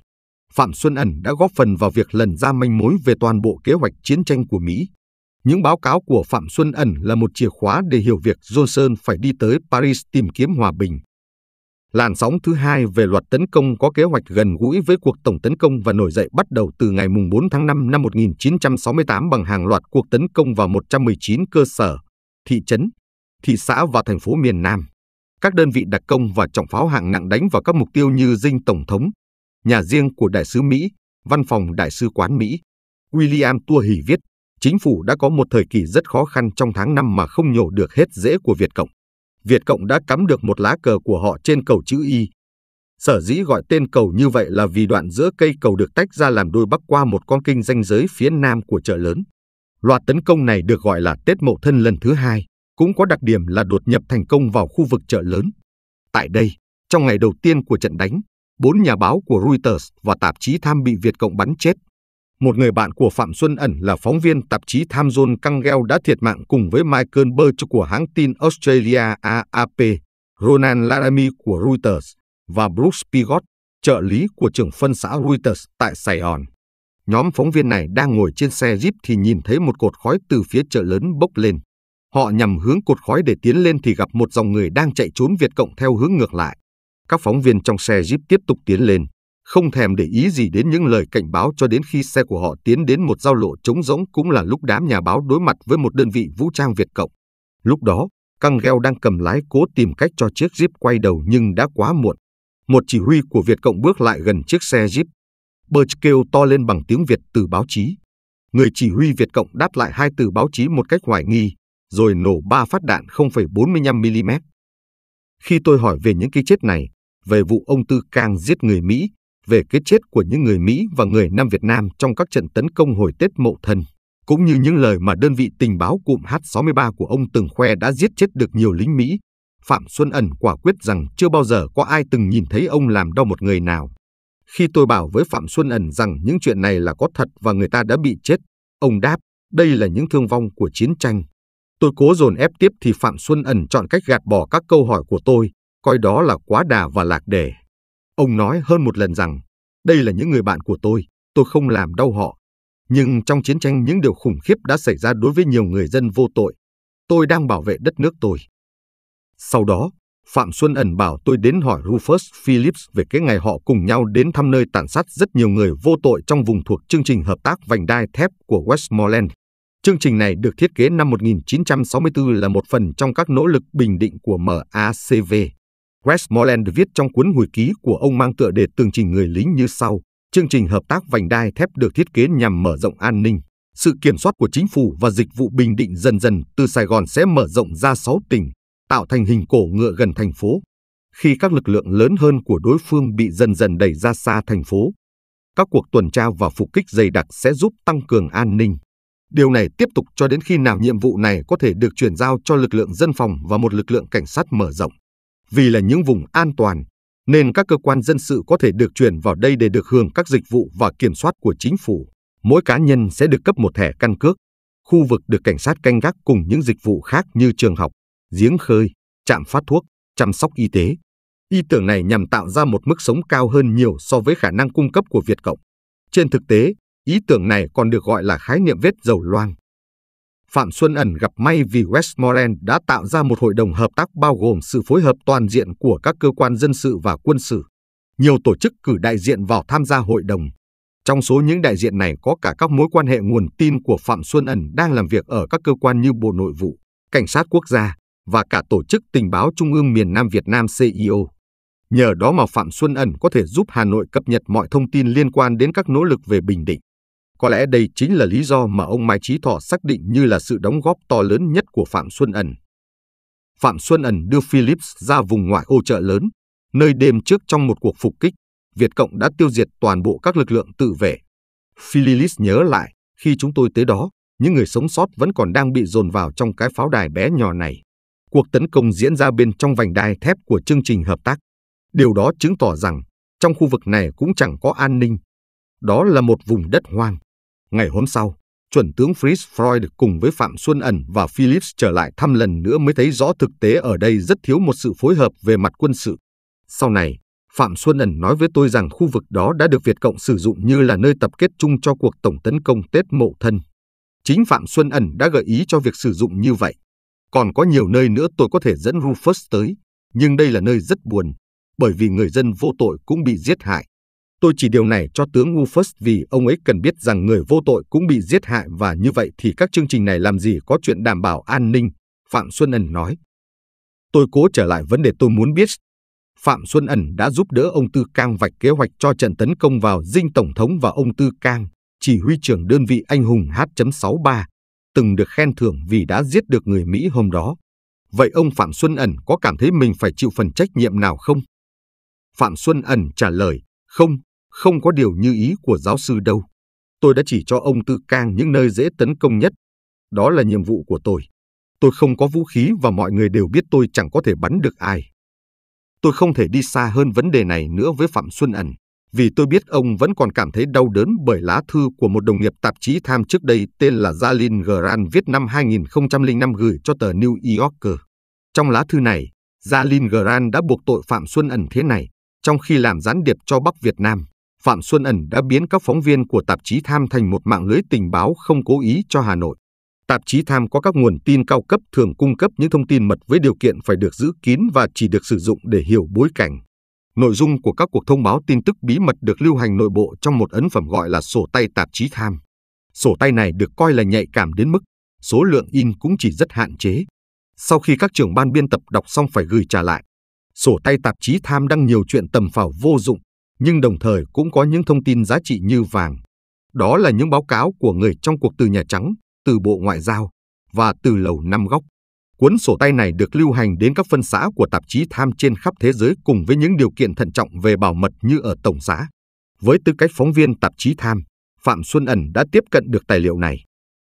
Speaker 1: Phạm Xuân Ẩn đã góp phần vào việc lần ra manh mối về toàn bộ kế hoạch chiến tranh của Mỹ. Những báo cáo của Phạm Xuân Ẩn là một chìa khóa để hiểu việc Johnson phải đi tới Paris tìm kiếm hòa bình. Làn sóng thứ hai về luật tấn công có kế hoạch gần gũi với cuộc tổng tấn công và nổi dậy bắt đầu từ ngày 4 tháng 5 năm 1968 bằng hàng loạt cuộc tấn công vào 119 cơ sở, thị trấn, thị xã và thành phố miền Nam. Các đơn vị đặc công và trọng pháo hạng nặng đánh vào các mục tiêu như dinh tổng thống, nhà riêng của đại sứ Mỹ, văn phòng đại sứ quán Mỹ. William Tua Hỷ viết, chính phủ đã có một thời kỳ rất khó khăn trong tháng năm mà không nhổ được hết rễ của Việt Cộng. Việt Cộng đã cắm được một lá cờ của họ trên cầu chữ Y. Sở dĩ gọi tên cầu như vậy là vì đoạn giữa cây cầu được tách ra làm đôi bắc qua một con kinh danh giới phía nam của chợ lớn. Loạt tấn công này được gọi là Tết Mậu Thân lần thứ hai, cũng có đặc điểm là đột nhập thành công vào khu vực chợ lớn. Tại đây, trong ngày đầu tiên của trận đánh, bốn nhà báo của Reuters và tạp chí Tham bị Việt Cộng bắn chết, một người bạn của Phạm Xuân Ẩn là phóng viên tạp chí Tham Zone Cangel đã thiệt mạng cùng với Michael Birch của hãng tin Australia AAP, Ronan Laramie của Reuters và Bruce Pigott, trợ lý của trưởng phân xã Reuters tại Sài Gòn. Nhóm phóng viên này đang ngồi trên xe Jeep thì nhìn thấy một cột khói từ phía chợ lớn bốc lên. Họ nhằm hướng cột khói để tiến lên thì gặp một dòng người đang chạy trốn Việt Cộng theo hướng ngược lại. Các phóng viên trong xe Jeep tiếp tục tiến lên không thèm để ý gì đến những lời cảnh báo cho đến khi xe của họ tiến đến một giao lộ trống rỗng cũng là lúc đám nhà báo đối mặt với một đơn vị vũ trang Việt Cộng. Lúc đó, Căng Gheo đang cầm lái cố tìm cách cho chiếc Jeep quay đầu nhưng đã quá muộn. Một chỉ huy của Việt Cộng bước lại gần chiếc xe Jeep. Birch kêu to lên bằng tiếng Việt từ báo chí. Người chỉ huy Việt Cộng đáp lại hai từ báo chí một cách hoài nghi, rồi nổ ba phát đạn 0,45mm. Khi tôi hỏi về những cái chết này, về vụ ông Tư Cang giết người Mỹ, về cái chết của những người Mỹ và người Nam Việt Nam trong các trận tấn công hồi Tết Mậu Thân, cũng như những lời mà đơn vị tình báo cụm H-63 của ông từng khoe đã giết chết được nhiều lính Mỹ, Phạm Xuân Ẩn quả quyết rằng chưa bao giờ có ai từng nhìn thấy ông làm đau một người nào. Khi tôi bảo với Phạm Xuân Ẩn rằng những chuyện này là có thật và người ta đã bị chết, ông đáp, đây là những thương vong của chiến tranh. Tôi cố dồn ép tiếp thì Phạm Xuân Ẩn chọn cách gạt bỏ các câu hỏi của tôi, coi đó là quá đà và lạc đề. Ông nói hơn một lần rằng, đây là những người bạn của tôi, tôi không làm đau họ. Nhưng trong chiến tranh những điều khủng khiếp đã xảy ra đối với nhiều người dân vô tội. Tôi đang bảo vệ đất nước tôi. Sau đó, Phạm Xuân ẩn bảo tôi đến hỏi Rufus Phillips về cái ngày họ cùng nhau đến thăm nơi tàn sát rất nhiều người vô tội trong vùng thuộc chương trình hợp tác vành đai thép của Westmoreland. Chương trình này được thiết kế năm 1964 là một phần trong các nỗ lực bình định của MACV. Westmoreland viết trong cuốn hồi ký của ông mang tựa đề tường trình người lính như sau. Chương trình hợp tác vành đai thép được thiết kế nhằm mở rộng an ninh. Sự kiểm soát của chính phủ và dịch vụ bình định dần dần từ Sài Gòn sẽ mở rộng ra 6 tỉnh, tạo thành hình cổ ngựa gần thành phố. Khi các lực lượng lớn hơn của đối phương bị dần dần đẩy ra xa thành phố, các cuộc tuần tra và phục kích dày đặc sẽ giúp tăng cường an ninh. Điều này tiếp tục cho đến khi nào nhiệm vụ này có thể được chuyển giao cho lực lượng dân phòng và một lực lượng cảnh sát mở rộng vì là những vùng an toàn, nên các cơ quan dân sự có thể được chuyển vào đây để được hưởng các dịch vụ và kiểm soát của chính phủ. Mỗi cá nhân sẽ được cấp một thẻ căn cước. Khu vực được cảnh sát canh gác cùng những dịch vụ khác như trường học, giếng khơi, trạm phát thuốc, chăm sóc y tế. Ý tưởng này nhằm tạo ra một mức sống cao hơn nhiều so với khả năng cung cấp của Việt Cộng. Trên thực tế, ý tưởng này còn được gọi là khái niệm vết dầu loang. Phạm Xuân Ẩn gặp may vì Westmoreland đã tạo ra một hội đồng hợp tác bao gồm sự phối hợp toàn diện của các cơ quan dân sự và quân sự. Nhiều tổ chức cử đại diện vào tham gia hội đồng. Trong số những đại diện này có cả các mối quan hệ nguồn tin của Phạm Xuân Ẩn đang làm việc ở các cơ quan như Bộ Nội vụ, Cảnh sát Quốc gia và cả Tổ chức Tình báo Trung ương miền Nam Việt Nam CIO. E Nhờ đó mà Phạm Xuân Ẩn có thể giúp Hà Nội cập nhật mọi thông tin liên quan đến các nỗ lực về Bình Định. Có lẽ đây chính là lý do mà ông Mai Chí Thọ xác định như là sự đóng góp to lớn nhất của Phạm Xuân Ẩn. Phạm Xuân Ẩn đưa Philips ra vùng ngoại ô chợ lớn, nơi đêm trước trong một cuộc phục kích, Việt Cộng đã tiêu diệt toàn bộ các lực lượng tự vệ. Philips nhớ lại, khi chúng tôi tới đó, những người sống sót vẫn còn đang bị dồn vào trong cái pháo đài bé nhỏ này. Cuộc tấn công diễn ra bên trong vành đai thép của chương trình hợp tác. Điều đó chứng tỏ rằng, trong khu vực này cũng chẳng có an ninh. Đó là một vùng đất hoang. Ngày hôm sau, chuẩn tướng Fritz Freud cùng với Phạm Xuân Ẩn và Philips trở lại thăm lần nữa mới thấy rõ thực tế ở đây rất thiếu một sự phối hợp về mặt quân sự. Sau này, Phạm Xuân Ẩn nói với tôi rằng khu vực đó đã được Việt Cộng sử dụng như là nơi tập kết chung cho cuộc tổng tấn công Tết Mậu Thân. Chính Phạm Xuân Ẩn đã gợi ý cho việc sử dụng như vậy. Còn có nhiều nơi nữa tôi có thể dẫn Rufus tới, nhưng đây là nơi rất buồn, bởi vì người dân vô tội cũng bị giết hại. Tôi chỉ điều này cho tướng Ufus vì ông ấy cần biết rằng người vô tội cũng bị giết hại và như vậy thì các chương trình này làm gì có chuyện đảm bảo an ninh, Phạm Xuân Ẩn nói. Tôi cố trở lại vấn đề tôi muốn biết. Phạm Xuân Ẩn đã giúp đỡ ông Tư Cang vạch kế hoạch cho trận tấn công vào dinh Tổng thống và ông Tư Cang, chỉ huy trưởng đơn vị anh hùng H.63, từng được khen thưởng vì đã giết được người Mỹ hôm đó. Vậy ông Phạm Xuân Ẩn có cảm thấy mình phải chịu phần trách nhiệm nào không? Phạm Xuân Ẩn trả lời, không, không có điều như ý của giáo sư đâu. Tôi đã chỉ cho ông tự Cang những nơi dễ tấn công nhất. Đó là nhiệm vụ của tôi. Tôi không có vũ khí và mọi người đều biết tôi chẳng có thể bắn được ai. Tôi không thể đi xa hơn vấn đề này nữa với Phạm Xuân Ẩn, vì tôi biết ông vẫn còn cảm thấy đau đớn bởi lá thư của một đồng nghiệp tạp chí tham trước đây tên là Jalin Gran viết năm 2005 gửi cho tờ New Yorker. Trong lá thư này, Jalin Gran đã buộc tội Phạm Xuân Ẩn thế này, trong khi làm gián điệp cho Bắc Việt Nam. Phạm Xuân Ẩn đã biến các phóng viên của tạp chí Tham thành một mạng lưới tình báo không cố ý cho Hà Nội. Tạp chí Tham có các nguồn tin cao cấp thường cung cấp những thông tin mật với điều kiện phải được giữ kín và chỉ được sử dụng để hiểu bối cảnh. Nội dung của các cuộc thông báo tin tức bí mật được lưu hành nội bộ trong một ấn phẩm gọi là sổ tay tạp chí Tham. Sổ tay này được coi là nhạy cảm đến mức số lượng in cũng chỉ rất hạn chế. Sau khi các trưởng ban biên tập đọc xong phải gửi trả lại, sổ tay tạp chí Tham đăng nhiều chuyện tầm phào vô dụng nhưng đồng thời cũng có những thông tin giá trị như vàng. Đó là những báo cáo của người trong cuộc từ Nhà Trắng, từ Bộ Ngoại giao và từ Lầu Năm Góc. Cuốn sổ tay này được lưu hành đến các phân xã của tạp chí Tham trên khắp thế giới cùng với những điều kiện thận trọng về bảo mật như ở Tổng xã. Với tư cách phóng viên tạp chí Tham, Phạm Xuân Ẩn đã tiếp cận được tài liệu này.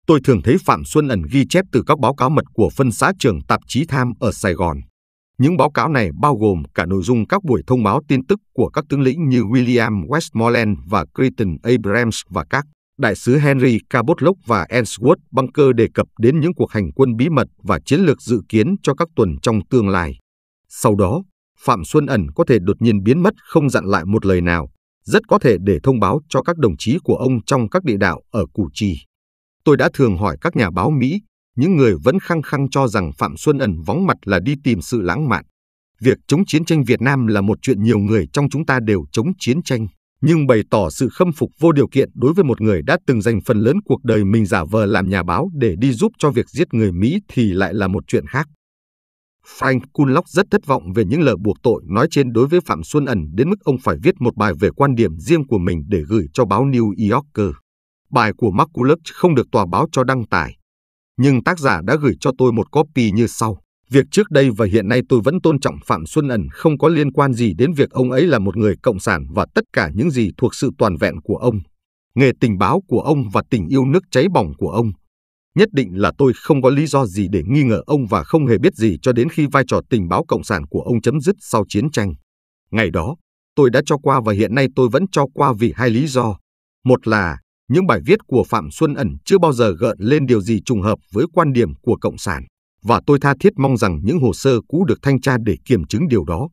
Speaker 1: Tôi thường thấy Phạm Xuân Ẩn ghi chép từ các báo cáo mật của phân xã trường tạp chí Tham ở Sài Gòn. Những báo cáo này bao gồm cả nội dung các buổi thông báo tin tức của các tướng lĩnh như William Westmoreland và Creighton Abrams và các đại sứ Henry Cabotlock và Ensworth Bunker đề cập đến những cuộc hành quân bí mật và chiến lược dự kiến cho các tuần trong tương lai. Sau đó, Phạm Xuân Ẩn có thể đột nhiên biến mất không dặn lại một lời nào, rất có thể để thông báo cho các đồng chí của ông trong các địa đạo ở Củ Chi. Tôi đã thường hỏi các nhà báo Mỹ những người vẫn khăng khăng cho rằng Phạm Xuân ẩn vóng mặt là đi tìm sự lãng mạn. Việc chống chiến tranh Việt Nam là một chuyện nhiều người trong chúng ta đều chống chiến tranh, nhưng bày tỏ sự khâm phục vô điều kiện đối với một người đã từng dành phần lớn cuộc đời mình giả vờ làm nhà báo để đi giúp cho việc giết người Mỹ thì lại là một chuyện khác. Frank Kunlock rất thất vọng về những lời buộc tội nói trên đối với Phạm Xuân Ẩn đến mức ông phải viết một bài về quan điểm riêng của mình để gửi cho báo New Yorker. Bài của Mark Kulock không được tòa báo cho đăng tải, nhưng tác giả đã gửi cho tôi một copy như sau. Việc trước đây và hiện nay tôi vẫn tôn trọng Phạm Xuân Ẩn không có liên quan gì đến việc ông ấy là một người cộng sản và tất cả những gì thuộc sự toàn vẹn của ông, nghề tình báo của ông và tình yêu nước cháy bỏng của ông. Nhất định là tôi không có lý do gì để nghi ngờ ông và không hề biết gì cho đến khi vai trò tình báo cộng sản của ông chấm dứt sau chiến tranh. Ngày đó, tôi đã cho qua và hiện nay tôi vẫn cho qua vì hai lý do. Một là những bài viết của Phạm Xuân Ẩn chưa bao giờ gợn lên điều gì trùng hợp với quan điểm của Cộng sản, và tôi tha thiết mong rằng những hồ sơ cũ được thanh tra để kiểm chứng điều đó.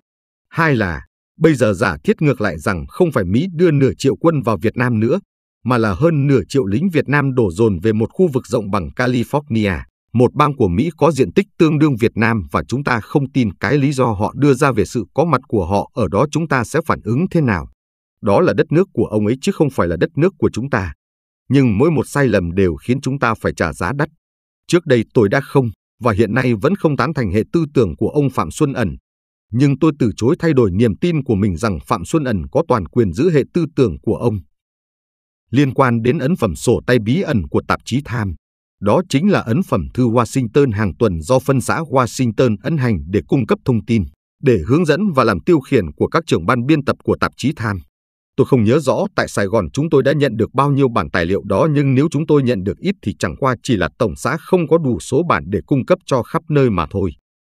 Speaker 1: Hai là, bây giờ giả thiết ngược lại rằng không phải Mỹ đưa nửa triệu quân vào Việt Nam nữa, mà là hơn nửa triệu lính Việt Nam đổ dồn về một khu vực rộng bằng California, một bang của Mỹ có diện tích tương đương Việt Nam và chúng ta không tin cái lý do họ đưa ra về sự có mặt của họ ở đó chúng ta sẽ phản ứng thế nào. Đó là đất nước của ông ấy chứ không phải là đất nước của chúng ta nhưng mỗi một sai lầm đều khiến chúng ta phải trả giá đắt. Trước đây tôi đã không và hiện nay vẫn không tán thành hệ tư tưởng của ông Phạm Xuân Ẩn. Nhưng tôi từ chối thay đổi niềm tin của mình rằng Phạm Xuân Ẩn có toàn quyền giữ hệ tư tưởng của ông. Liên quan đến ấn phẩm sổ tay bí ẩn của tạp chí Tham, đó chính là ấn phẩm thư Washington hàng tuần do phân xã Washington ấn hành để cung cấp thông tin, để hướng dẫn và làm tiêu khiển của các trưởng ban biên tập của tạp chí Tham. Tôi không nhớ rõ tại Sài Gòn chúng tôi đã nhận được bao nhiêu bản tài liệu đó nhưng nếu chúng tôi nhận được ít thì chẳng qua chỉ là tổng xã không có đủ số bản để cung cấp cho khắp nơi mà thôi.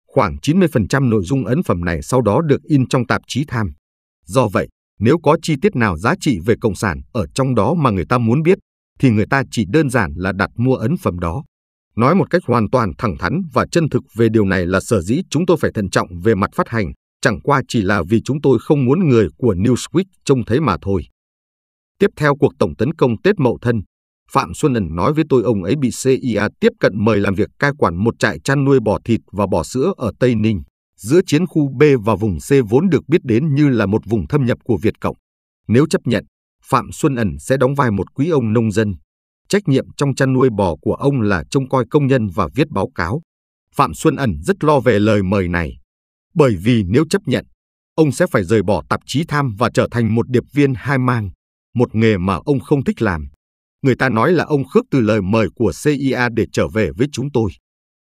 Speaker 1: Khoảng 90% nội dung ấn phẩm này sau đó được in trong tạp chí Tham. Do vậy, nếu có chi tiết nào giá trị về cộng sản ở trong đó mà người ta muốn biết, thì người ta chỉ đơn giản là đặt mua ấn phẩm đó. Nói một cách hoàn toàn thẳng thắn và chân thực về điều này là sở dĩ chúng tôi phải thận trọng về mặt phát hành, chẳng qua chỉ là vì chúng tôi không muốn người của Newsweek trông thấy mà thôi. Tiếp theo cuộc tổng tấn công Tết Mậu Thân, Phạm Xuân Ẩn nói với tôi ông ấy bị CIA tiếp cận mời làm việc cai quản một trại chăn nuôi bò thịt và bò sữa ở Tây Ninh, giữa chiến khu B và vùng C vốn được biết đến như là một vùng thâm nhập của Việt Cộng. Nếu chấp nhận, Phạm Xuân Ẩn sẽ đóng vai một quý ông nông dân. Trách nhiệm trong chăn nuôi bò của ông là trông coi công nhân và viết báo cáo. Phạm Xuân Ẩn rất lo về lời mời này bởi vì nếu chấp nhận, ông sẽ phải rời bỏ tạp chí tham và trở thành một điệp viên hai mang, một nghề mà ông không thích làm. Người ta nói là ông khước từ lời mời của CIA để trở về với chúng tôi.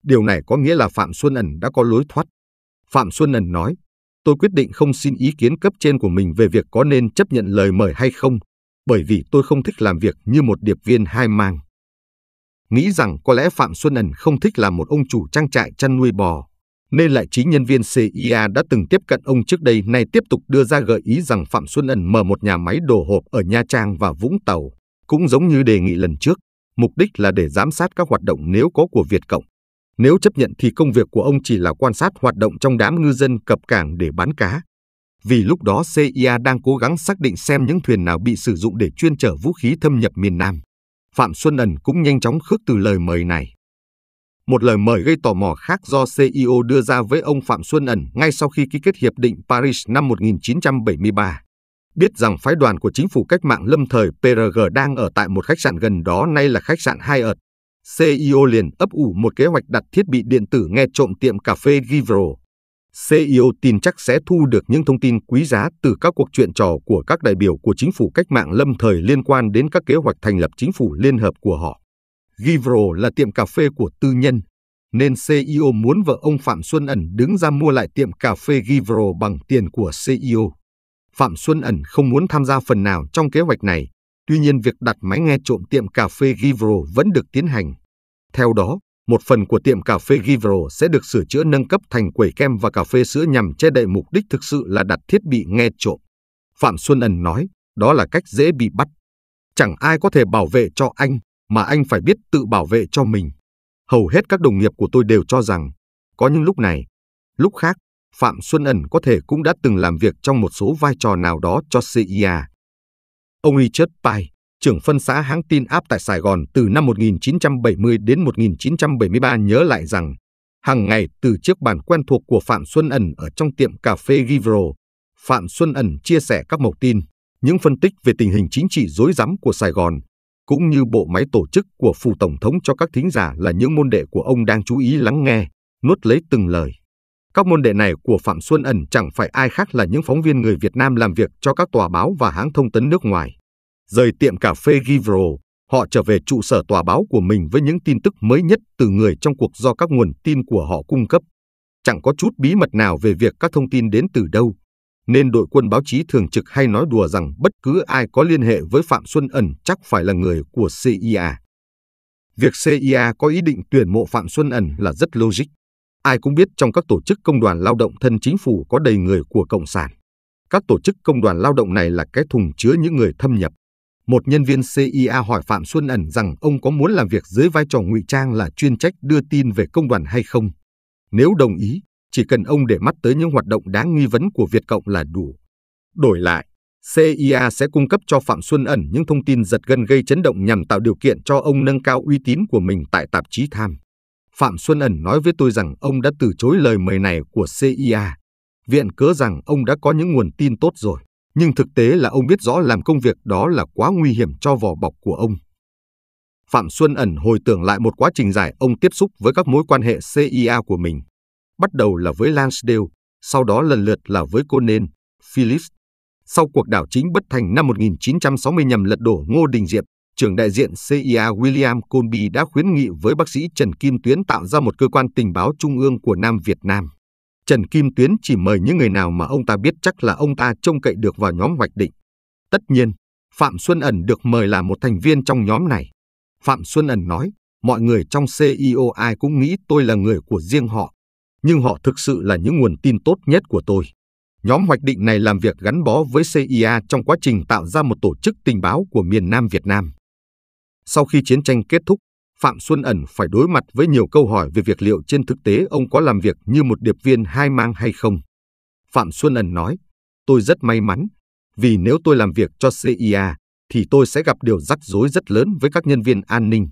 Speaker 1: Điều này có nghĩa là Phạm Xuân Ẩn đã có lối thoát. Phạm Xuân Ẩn nói, tôi quyết định không xin ý kiến cấp trên của mình về việc có nên chấp nhận lời mời hay không, bởi vì tôi không thích làm việc như một điệp viên hai mang. Nghĩ rằng có lẽ Phạm Xuân Ẩn không thích làm một ông chủ trang trại chăn nuôi bò, nên lại chính nhân viên CIA đã từng tiếp cận ông trước đây nay tiếp tục đưa ra gợi ý rằng Phạm Xuân Ân mở một nhà máy đồ hộp ở Nha Trang và Vũng Tàu, cũng giống như đề nghị lần trước, mục đích là để giám sát các hoạt động nếu có của Việt Cộng. Nếu chấp nhận thì công việc của ông chỉ là quan sát hoạt động trong đám ngư dân cập cảng để bán cá. Vì lúc đó CIA đang cố gắng xác định xem những thuyền nào bị sử dụng để chuyên chở vũ khí thâm nhập miền Nam. Phạm Xuân Ẩn cũng nhanh chóng khước từ lời mời này một lời mời gây tò mò khác do CEO đưa ra với ông Phạm Xuân Ẩn ngay sau khi ký kết Hiệp định Paris năm 1973. Biết rằng phái đoàn của chính phủ cách mạng lâm thời PRG đang ở tại một khách sạn gần đó nay là khách sạn Hai Hyatt, CEO liền ấp ủ một kế hoạch đặt thiết bị điện tử nghe trộm tiệm cà phê Givro. CEO tin chắc sẽ thu được những thông tin quý giá từ các cuộc chuyện trò của các đại biểu của chính phủ cách mạng lâm thời liên quan đến các kế hoạch thành lập chính phủ liên hợp của họ. Givro là tiệm cà phê của tư nhân, nên CEO muốn vợ ông Phạm Xuân Ẩn đứng ra mua lại tiệm cà phê Givro bằng tiền của CEO. Phạm Xuân Ẩn không muốn tham gia phần nào trong kế hoạch này, tuy nhiên việc đặt máy nghe trộm tiệm cà phê Givro vẫn được tiến hành. Theo đó, một phần của tiệm cà phê Givro sẽ được sửa chữa nâng cấp thành quầy kem và cà phê sữa nhằm che đậy mục đích thực sự là đặt thiết bị nghe trộm. Phạm Xuân Ẩn nói, đó là cách dễ bị bắt. Chẳng ai có thể bảo vệ cho anh, mà anh phải biết tự bảo vệ cho mình. Hầu hết các đồng nghiệp của tôi đều cho rằng, có những lúc này, lúc khác, Phạm Xuân Ẩn có thể cũng đã từng làm việc trong một số vai trò nào đó cho CIA. E Ông Richard Pai, trưởng phân xã hãng tin áp tại Sài Gòn từ năm 1970 đến 1973 nhớ lại rằng, hàng ngày từ chiếc bàn quen thuộc của Phạm Xuân Ẩn ở trong tiệm cà phê Givro, Phạm Xuân Ẩn chia sẻ các mẩu tin, những phân tích về tình hình chính trị rối rắm của Sài Gòn, cũng như bộ máy tổ chức của phủ tổng thống cho các thính giả là những môn đệ của ông đang chú ý lắng nghe, nuốt lấy từng lời. Các môn đệ này của Phạm Xuân Ẩn chẳng phải ai khác là những phóng viên người Việt Nam làm việc cho các tòa báo và hãng thông tấn nước ngoài. Rời tiệm cà phê Givro, họ trở về trụ sở tòa báo của mình với những tin tức mới nhất từ người trong cuộc do các nguồn tin của họ cung cấp. Chẳng có chút bí mật nào về việc các thông tin đến từ đâu, nên đội quân báo chí thường trực hay nói đùa rằng bất cứ ai có liên hệ với Phạm Xuân Ẩn chắc phải là người của CIA. Việc CIA có ý định tuyển mộ Phạm Xuân Ẩn là rất logic. Ai cũng biết trong các tổ chức công đoàn lao động thân chính phủ có đầy người của Cộng sản. Các tổ chức công đoàn lao động này là cái thùng chứa những người thâm nhập. Một nhân viên CIA hỏi Phạm Xuân Ẩn rằng ông có muốn làm việc dưới vai trò ngụy trang là chuyên trách đưa tin về công đoàn hay không. Nếu đồng ý, chỉ cần ông để mắt tới những hoạt động đáng nghi vấn của Việt Cộng là đủ. Đổi lại, CIA sẽ cung cấp cho Phạm Xuân Ẩn những thông tin giật gân gây chấn động nhằm tạo điều kiện cho ông nâng cao uy tín của mình tại tạp chí Tham. Phạm Xuân Ẩn nói với tôi rằng ông đã từ chối lời mời này của CIA. Viện cớ rằng ông đã có những nguồn tin tốt rồi, nhưng thực tế là ông biết rõ làm công việc đó là quá nguy hiểm cho vỏ bọc của ông. Phạm Xuân Ẩn hồi tưởng lại một quá trình dài ông tiếp xúc với các mối quan hệ CIA của mình, bắt đầu là với Lansdale, sau đó lần lượt là với Conan, Phillips. Sau cuộc đảo chính bất thành năm 1960 nhằm lật đổ Ngô Đình Diệm, trưởng đại diện CIA William Colby đã khuyến nghị với bác sĩ Trần Kim Tuyến tạo ra một cơ quan tình báo trung ương của Nam Việt Nam. Trần Kim Tuyến chỉ mời những người nào mà ông ta biết chắc là ông ta trông cậy được vào nhóm hoạch định. Tất nhiên, Phạm Xuân Ẩn được mời là một thành viên trong nhóm này. Phạm Xuân Ẩn nói, mọi người trong CIO e ai cũng nghĩ tôi là người của riêng họ, nhưng họ thực sự là những nguồn tin tốt nhất của tôi. Nhóm hoạch định này làm việc gắn bó với CIA trong quá trình tạo ra một tổ chức tình báo của miền Nam Việt Nam. Sau khi chiến tranh kết thúc, Phạm Xuân Ẩn phải đối mặt với nhiều câu hỏi về việc liệu trên thực tế ông có làm việc như một điệp viên hai mang hay không. Phạm Xuân Ẩn nói, tôi rất may mắn, vì nếu tôi làm việc cho CIA, thì tôi sẽ gặp điều rắc rối rất lớn với các nhân viên an ninh.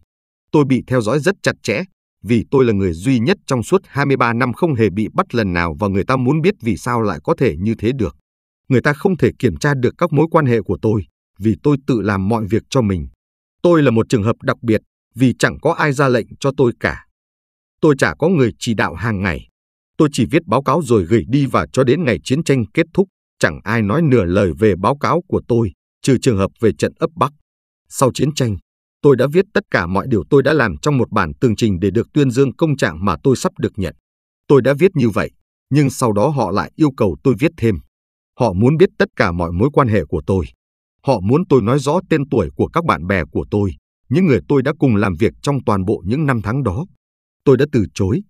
Speaker 1: Tôi bị theo dõi rất chặt chẽ, vì tôi là người duy nhất trong suốt 23 năm không hề bị bắt lần nào và người ta muốn biết vì sao lại có thể như thế được. Người ta không thể kiểm tra được các mối quan hệ của tôi, vì tôi tự làm mọi việc cho mình. Tôi là một trường hợp đặc biệt, vì chẳng có ai ra lệnh cho tôi cả. Tôi chả có người chỉ đạo hàng ngày. Tôi chỉ viết báo cáo rồi gửi đi và cho đến ngày chiến tranh kết thúc, chẳng ai nói nửa lời về báo cáo của tôi, trừ trường hợp về trận ấp Bắc. Sau chiến tranh, tôi đã viết tất cả mọi điều tôi đã làm trong một bản tường trình để được tuyên dương công trạng mà tôi sắp được nhận. Tôi đã viết như vậy, nhưng sau đó họ lại yêu cầu tôi viết thêm. Họ muốn biết tất cả mọi mối quan hệ của tôi. Họ muốn tôi nói rõ tên tuổi của các bạn bè của tôi, những người tôi đã cùng làm việc trong toàn bộ những năm tháng đó. Tôi đã từ chối.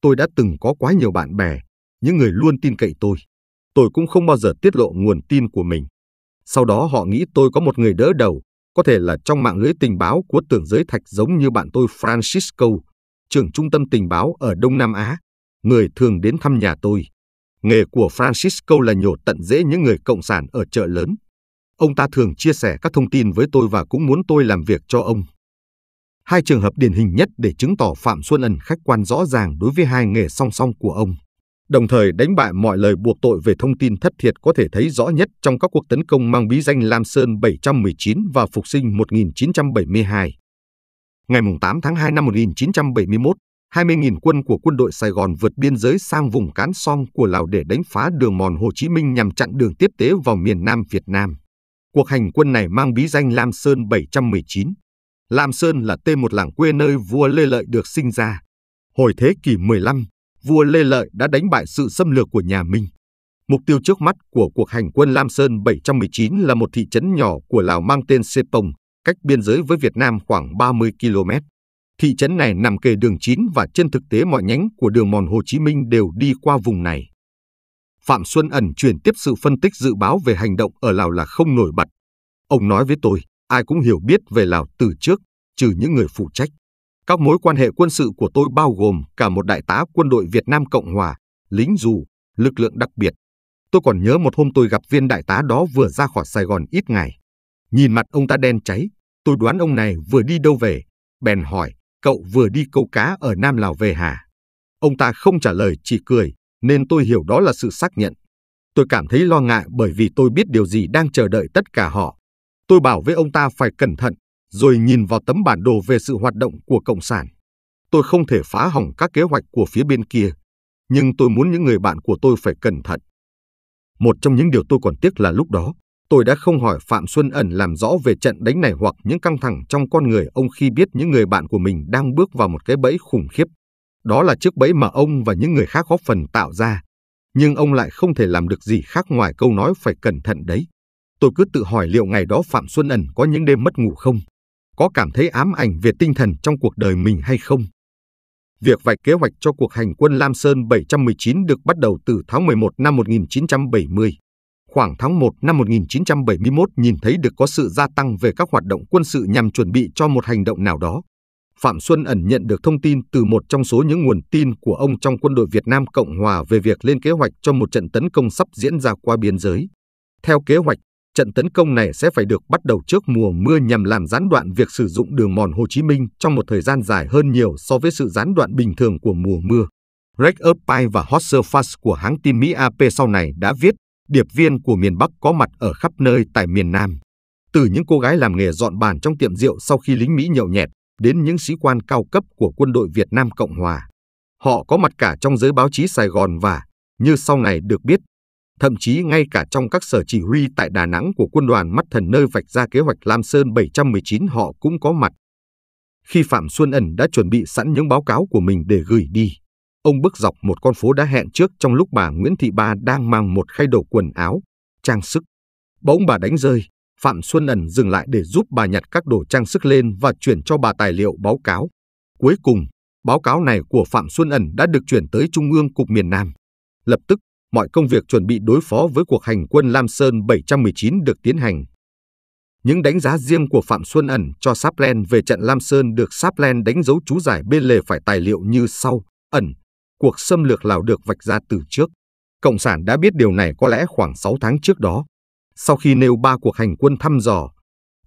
Speaker 1: Tôi đã từng có quá nhiều bạn bè, những người luôn tin cậy tôi. Tôi cũng không bao giờ tiết lộ nguồn tin của mình. Sau đó họ nghĩ tôi có một người đỡ đầu, có thể là trong mạng lưới tình báo của tưởng giới thạch giống như bạn tôi Francisco, trưởng trung tâm tình báo ở Đông Nam Á, người thường đến thăm nhà tôi. Nghề của Francisco là nhổ tận dễ những người cộng sản ở chợ lớn. Ông ta thường chia sẻ các thông tin với tôi và cũng muốn tôi làm việc cho ông. Hai trường hợp điển hình nhất để chứng tỏ Phạm Xuân Ân khách quan rõ ràng đối với hai nghề song song của ông đồng thời đánh bại mọi lời buộc tội về thông tin thất thiệt có thể thấy rõ nhất trong các cuộc tấn công mang bí danh Lam Sơn 719 và Phục sinh 1972. Ngày 8 tháng 2 năm 1971, 20.000 quân của quân đội Sài Gòn vượt biên giới sang vùng Cán Song của Lào để đánh phá đường mòn Hồ Chí Minh nhằm chặn đường tiếp tế vào miền Nam Việt Nam. Cuộc hành quân này mang bí danh Lam Sơn 719. Lam Sơn là tên một làng quê nơi vua Lê Lợi được sinh ra. Hồi thế kỷ 15, vua Lê Lợi đã đánh bại sự xâm lược của nhà Minh. Mục tiêu trước mắt của cuộc hành quân Lam Sơn 719 là một thị trấn nhỏ của Lào mang tên Sepong, cách biên giới với Việt Nam khoảng 30 km. Thị trấn này nằm kề đường 9 và trên thực tế mọi nhánh của đường mòn Hồ Chí Minh đều đi qua vùng này. Phạm Xuân ẩn truyền tiếp sự phân tích dự báo về hành động ở Lào là không nổi bật. Ông nói với tôi, ai cũng hiểu biết về Lào từ trước, trừ những người phụ trách. Các mối quan hệ quân sự của tôi bao gồm cả một đại tá quân đội Việt Nam Cộng Hòa, lính dù, lực lượng đặc biệt. Tôi còn nhớ một hôm tôi gặp viên đại tá đó vừa ra khỏi Sài Gòn ít ngày. Nhìn mặt ông ta đen cháy, tôi đoán ông này vừa đi đâu về. Bèn hỏi, cậu vừa đi câu cá ở Nam Lào về hả? Ông ta không trả lời chỉ cười, nên tôi hiểu đó là sự xác nhận. Tôi cảm thấy lo ngại bởi vì tôi biết điều gì đang chờ đợi tất cả họ. Tôi bảo với ông ta phải cẩn thận rồi nhìn vào tấm bản đồ về sự hoạt động của Cộng sản. Tôi không thể phá hỏng các kế hoạch của phía bên kia, nhưng tôi muốn những người bạn của tôi phải cẩn thận. Một trong những điều tôi còn tiếc là lúc đó, tôi đã không hỏi Phạm Xuân Ẩn làm rõ về trận đánh này hoặc những căng thẳng trong con người ông khi biết những người bạn của mình đang bước vào một cái bẫy khủng khiếp. Đó là chiếc bẫy mà ông và những người khác góp phần tạo ra. Nhưng ông lại không thể làm được gì khác ngoài câu nói phải cẩn thận đấy. Tôi cứ tự hỏi liệu ngày đó Phạm Xuân Ẩn có những đêm mất ngủ không? có cảm thấy ám ảnh về tinh thần trong cuộc đời mình hay không. Việc vạch kế hoạch cho cuộc hành quân Lam Sơn 719 được bắt đầu từ tháng 11 năm 1970. Khoảng tháng 1 năm 1971 nhìn thấy được có sự gia tăng về các hoạt động quân sự nhằm chuẩn bị cho một hành động nào đó. Phạm Xuân ẩn nhận được thông tin từ một trong số những nguồn tin của ông trong quân đội Việt Nam Cộng Hòa về việc lên kế hoạch cho một trận tấn công sắp diễn ra qua biên giới. Theo kế hoạch, trận tấn công này sẽ phải được bắt đầu trước mùa mưa nhằm làm gián đoạn việc sử dụng đường mòn Hồ Chí Minh trong một thời gian dài hơn nhiều so với sự gián đoạn bình thường của mùa mưa. Rex Erpine và Hotser Fast của hãng tin Mỹ AP sau này đã viết, điệp viên của miền Bắc có mặt ở khắp nơi tại miền Nam. Từ những cô gái làm nghề dọn bàn trong tiệm rượu sau khi lính Mỹ nhậu nhẹt, đến những sĩ quan cao cấp của quân đội Việt Nam Cộng Hòa. Họ có mặt cả trong giới báo chí Sài Gòn và, như sau này được biết, thậm chí ngay cả trong các sở chỉ huy tại Đà Nẵng của quân đoàn mắt thần nơi vạch ra kế hoạch Lam Sơn 719 họ cũng có mặt. Khi Phạm Xuân Ẩn đã chuẩn bị sẵn những báo cáo của mình để gửi đi, ông bước dọc một con phố đã hẹn trước trong lúc bà Nguyễn Thị Ba đang mang một khay đồ quần áo, trang sức. Bỗng bà đánh rơi, Phạm Xuân Ẩn dừng lại để giúp bà nhặt các đồ trang sức lên và chuyển cho bà tài liệu báo cáo. Cuối cùng, báo cáo này của Phạm Xuân Ẩn đã được chuyển tới Trung ương Cục miền Nam. Lập tức, mọi công việc chuẩn bị đối phó với cuộc hành quân Lam Sơn 719 được tiến hành. Những đánh giá riêng của Phạm Xuân Ẩn cho Saplen về trận Lam Sơn được Saplen đánh dấu chú giải bên lề phải tài liệu như sau. Ẩn, cuộc xâm lược Lào được vạch ra từ trước. Cộng sản đã biết điều này có lẽ khoảng 6 tháng trước đó. Sau khi nêu ba cuộc hành quân thăm dò,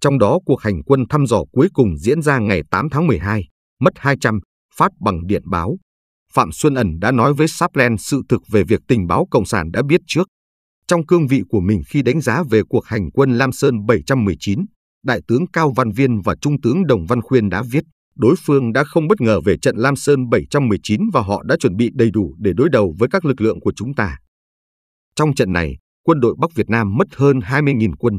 Speaker 1: trong đó cuộc hành quân thăm dò cuối cùng diễn ra ngày 8 tháng 12, mất 200, phát bằng điện báo. Phạm Xuân Ẩn đã nói với Saplen sự thực về việc tình báo Cộng sản đã biết trước. Trong cương vị của mình khi đánh giá về cuộc hành quân Lam Sơn 719, Đại tướng Cao Văn Viên và Trung tướng Đồng Văn Khuyên đã viết, đối phương đã không bất ngờ về trận Lam Sơn 719 và họ đã chuẩn bị đầy đủ để đối đầu với các lực lượng của chúng ta. Trong trận này, quân đội Bắc Việt Nam mất hơn 20.000 quân.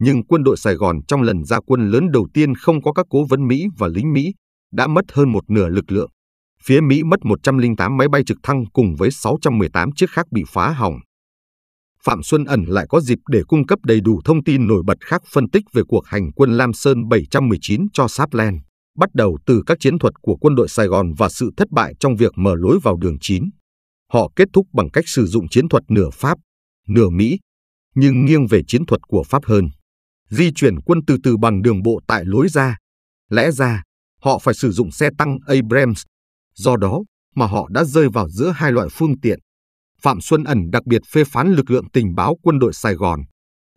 Speaker 1: Nhưng quân đội Sài Gòn trong lần ra quân lớn đầu tiên không có các cố vấn Mỹ và lính Mỹ đã mất hơn một nửa lực lượng phía Mỹ mất 108 máy bay trực thăng cùng với 618 chiếc khác bị phá hỏng. Phạm Xuân Ẩn lại có dịp để cung cấp đầy đủ thông tin nổi bật khác phân tích về cuộc hành quân Lam Sơn 719 cho Sapland, bắt đầu từ các chiến thuật của quân đội Sài Gòn và sự thất bại trong việc mở lối vào đường 9. Họ kết thúc bằng cách sử dụng chiến thuật nửa Pháp, nửa Mỹ, nhưng nghiêng về chiến thuật của Pháp hơn. Di chuyển quân từ từ bằng đường bộ tại lối ra. Lẽ ra, họ phải sử dụng xe tăng Abrams Do đó mà họ đã rơi vào giữa hai loại phương tiện. Phạm Xuân Ẩn đặc biệt phê phán lực lượng tình báo quân đội Sài Gòn.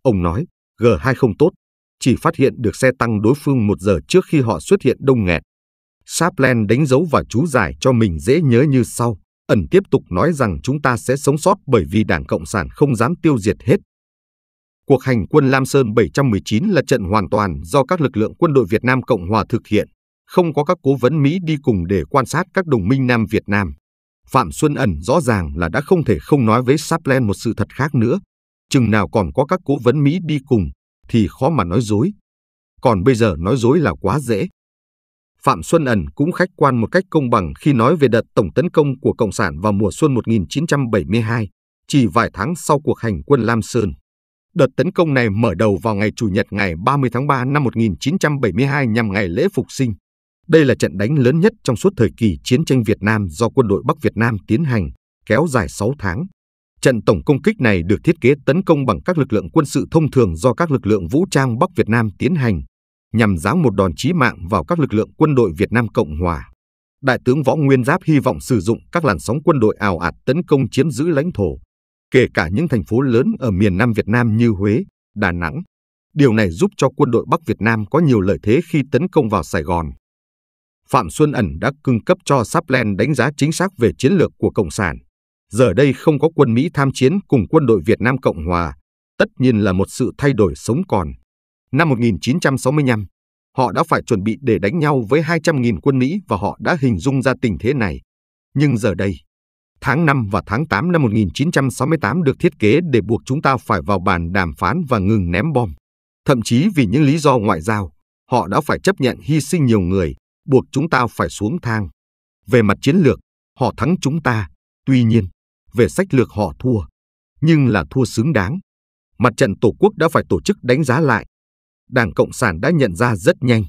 Speaker 1: Ông nói, G2 không tốt, chỉ phát hiện được xe tăng đối phương một giờ trước khi họ xuất hiện đông nghẹt. Saplen đánh dấu và chú giải cho mình dễ nhớ như sau. Ẩn tiếp tục nói rằng chúng ta sẽ sống sót bởi vì Đảng Cộng sản không dám tiêu diệt hết. Cuộc hành quân Lam Sơn 719 là trận hoàn toàn do các lực lượng quân đội Việt Nam Cộng Hòa thực hiện không có các cố vấn Mỹ đi cùng để quan sát các đồng minh Nam Việt Nam. Phạm Xuân Ẩn rõ ràng là đã không thể không nói với Saplen một sự thật khác nữa. Chừng nào còn có các cố vấn Mỹ đi cùng thì khó mà nói dối. Còn bây giờ nói dối là quá dễ. Phạm Xuân Ẩn cũng khách quan một cách công bằng khi nói về đợt tổng tấn công của Cộng sản vào mùa xuân 1972, chỉ vài tháng sau cuộc hành quân Lam Sơn. Đợt tấn công này mở đầu vào ngày Chủ nhật ngày 30 tháng 3 năm 1972 nhằm ngày lễ phục sinh. Đây là trận đánh lớn nhất trong suốt thời kỳ chiến tranh Việt Nam do quân đội Bắc Việt Nam tiến hành, kéo dài 6 tháng. Trận tổng công kích này được thiết kế tấn công bằng các lực lượng quân sự thông thường do các lực lượng vũ trang Bắc Việt Nam tiến hành, nhằm giáng một đòn chí mạng vào các lực lượng quân đội Việt Nam Cộng Hòa. Đại tướng Võ Nguyên Giáp hy vọng sử dụng các làn sóng quân đội ảo ạt tấn công chiếm giữ lãnh thổ, kể cả những thành phố lớn ở miền Nam Việt Nam như Huế, Đà Nẵng. Điều này giúp cho quân đội Bắc Việt Nam có nhiều lợi thế khi tấn công vào Sài Gòn. Phạm Xuân Ẩn đã cung cấp cho Saplen đánh giá chính xác về chiến lược của Cộng sản. Giờ đây không có quân Mỹ tham chiến cùng quân đội Việt Nam Cộng Hòa, tất nhiên là một sự thay đổi sống còn. Năm 1965, họ đã phải chuẩn bị để đánh nhau với 200.000 quân Mỹ và họ đã hình dung ra tình thế này. Nhưng giờ đây, tháng 5 và tháng 8 năm 1968 được thiết kế để buộc chúng ta phải vào bàn đàm phán và ngừng ném bom. Thậm chí vì những lý do ngoại giao, họ đã phải chấp nhận hy sinh nhiều người, buộc chúng ta phải xuống thang. Về mặt chiến lược, họ thắng chúng ta, tuy nhiên, về sách lược họ thua, nhưng là thua xứng đáng. Mặt trận Tổ quốc đã phải tổ chức đánh giá lại. Đảng Cộng sản đã nhận ra rất nhanh.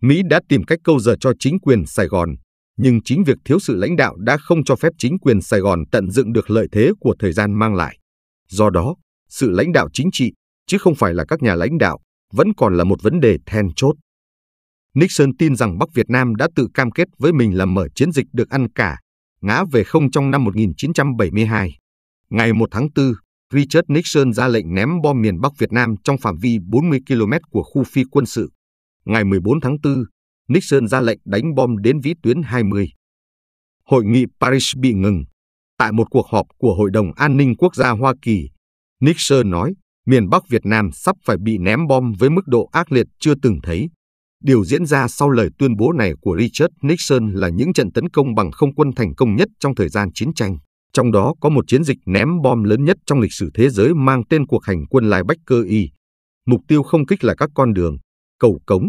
Speaker 1: Mỹ đã tìm cách câu giờ cho chính quyền Sài Gòn, nhưng chính việc thiếu sự lãnh đạo đã không cho phép chính quyền Sài Gòn tận dụng được lợi thế của thời gian mang lại. Do đó, sự lãnh đạo chính trị, chứ không phải là các nhà lãnh đạo, vẫn còn là một vấn đề then chốt. Nixon tin rằng Bắc Việt Nam đã tự cam kết với mình là mở chiến dịch được ăn cả, ngã về không trong năm 1972. Ngày 1 tháng 4, Richard Nixon ra lệnh ném bom miền Bắc Việt Nam trong phạm vi 40 km của khu phi quân sự. Ngày 14 tháng 4, Nixon ra lệnh đánh bom đến vĩ tuyến 20. Hội nghị Paris bị ngừng. Tại một cuộc họp của Hội đồng An ninh Quốc gia Hoa Kỳ, Nixon nói miền Bắc Việt Nam sắp phải bị ném bom với mức độ ác liệt chưa từng thấy. Điều diễn ra sau lời tuyên bố này của Richard Nixon là những trận tấn công bằng không quân thành công nhất trong thời gian chiến tranh. Trong đó có một chiến dịch ném bom lớn nhất trong lịch sử thế giới mang tên cuộc hành quân Bách Cơ Y. Mục tiêu không kích là các con đường, cầu cống,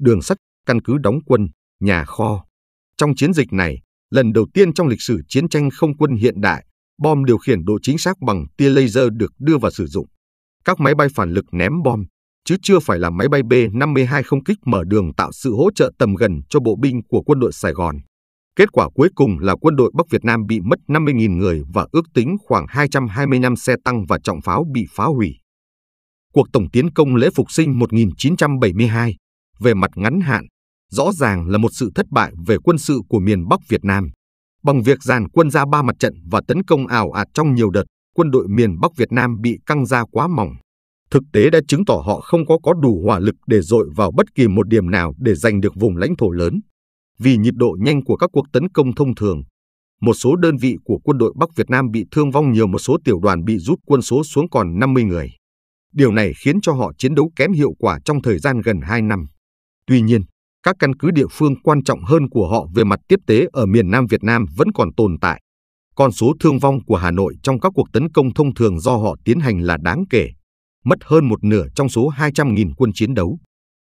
Speaker 1: đường sắt, căn cứ đóng quân, nhà kho. Trong chiến dịch này, lần đầu tiên trong lịch sử chiến tranh không quân hiện đại, bom điều khiển độ chính xác bằng tia laser được đưa vào sử dụng. Các máy bay phản lực ném bom, chứ chưa phải là máy bay B-52 không kích mở đường tạo sự hỗ trợ tầm gần cho bộ binh của quân đội Sài Gòn. Kết quả cuối cùng là quân đội Bắc Việt Nam bị mất 50.000 người và ước tính khoảng 225 xe tăng và trọng pháo bị phá hủy. Cuộc tổng tiến công lễ phục sinh 1972, về mặt ngắn hạn, rõ ràng là một sự thất bại về quân sự của miền Bắc Việt Nam. Bằng việc dàn quân ra ba mặt trận và tấn công ảo ạt trong nhiều đợt, quân đội miền Bắc Việt Nam bị căng ra quá mỏng thực tế đã chứng tỏ họ không có có đủ hỏa lực để dội vào bất kỳ một điểm nào để giành được vùng lãnh thổ lớn. Vì nhịp độ nhanh của các cuộc tấn công thông thường, một số đơn vị của quân đội Bắc Việt Nam bị thương vong nhiều một số tiểu đoàn bị rút quân số xuống còn 50 người. Điều này khiến cho họ chiến đấu kém hiệu quả trong thời gian gần 2 năm. Tuy nhiên, các căn cứ địa phương quan trọng hơn của họ về mặt tiếp tế ở miền Nam Việt Nam vẫn còn tồn tại. Con số thương vong của Hà Nội trong các cuộc tấn công thông thường do họ tiến hành là đáng kể mất hơn một nửa trong số 200.000 quân chiến đấu.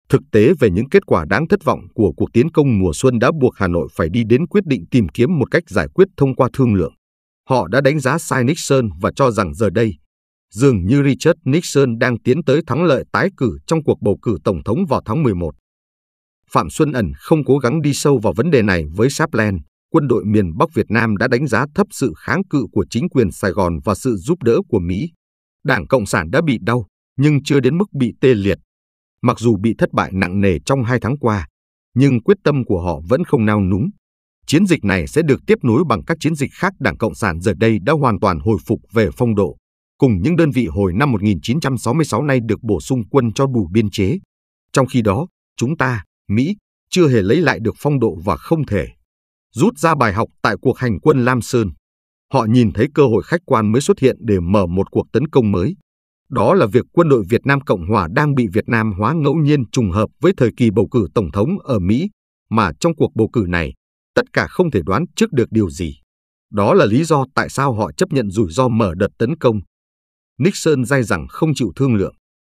Speaker 1: Thực tế về những kết quả đáng thất vọng của cuộc tiến công mùa xuân đã buộc Hà Nội phải đi đến quyết định tìm kiếm một cách giải quyết thông qua thương lượng. Họ đã đánh giá sai Nixon và cho rằng giờ đây, dường như Richard Nixon đang tiến tới thắng lợi tái cử trong cuộc bầu cử tổng thống vào tháng 11. Phạm Xuân Ẩn không cố gắng đi sâu vào vấn đề này với Sapland, quân đội miền Bắc Việt Nam đã đánh giá thấp sự kháng cự của chính quyền Sài Gòn và sự giúp đỡ của Mỹ. Đảng Cộng sản đã bị đau, nhưng chưa đến mức bị tê liệt. Mặc dù bị thất bại nặng nề trong hai tháng qua, nhưng quyết tâm của họ vẫn không nao núng. Chiến dịch này sẽ được tiếp nối bằng các chiến dịch khác Đảng Cộng sản giờ đây đã hoàn toàn hồi phục về phong độ, cùng những đơn vị hồi năm 1966 nay được bổ sung quân cho đủ biên chế. Trong khi đó, chúng ta, Mỹ, chưa hề lấy lại được phong độ và không thể. Rút ra bài học tại cuộc hành quân Lam Sơn, họ nhìn thấy cơ hội khách quan mới xuất hiện để mở một cuộc tấn công mới đó là việc quân đội Việt Nam Cộng Hòa đang bị Việt Nam hóa ngẫu nhiên trùng hợp với thời kỳ bầu cử Tổng thống ở Mỹ, mà trong cuộc bầu cử này, tất cả không thể đoán trước được điều gì. Đó là lý do tại sao họ chấp nhận rủi ro mở đợt tấn công. Nixon dai rằng không chịu thương lượng.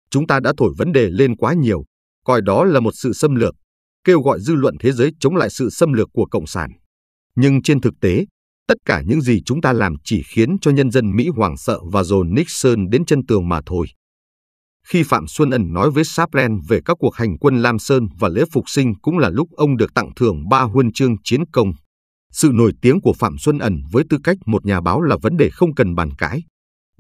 Speaker 1: Chúng ta đã thổi vấn đề lên quá nhiều, coi đó là một sự xâm lược, kêu gọi dư luận thế giới chống lại sự xâm lược của Cộng sản. Nhưng trên thực tế, Tất cả những gì chúng ta làm chỉ khiến cho nhân dân Mỹ hoảng sợ và dồn Nixon đến chân tường mà thôi. Khi Phạm Xuân Ẩn nói với Saplen về các cuộc hành quân Lam Sơn và lễ phục sinh cũng là lúc ông được tặng thưởng ba huân chương chiến công. Sự nổi tiếng của Phạm Xuân Ẩn với tư cách một nhà báo là vấn đề không cần bàn cãi.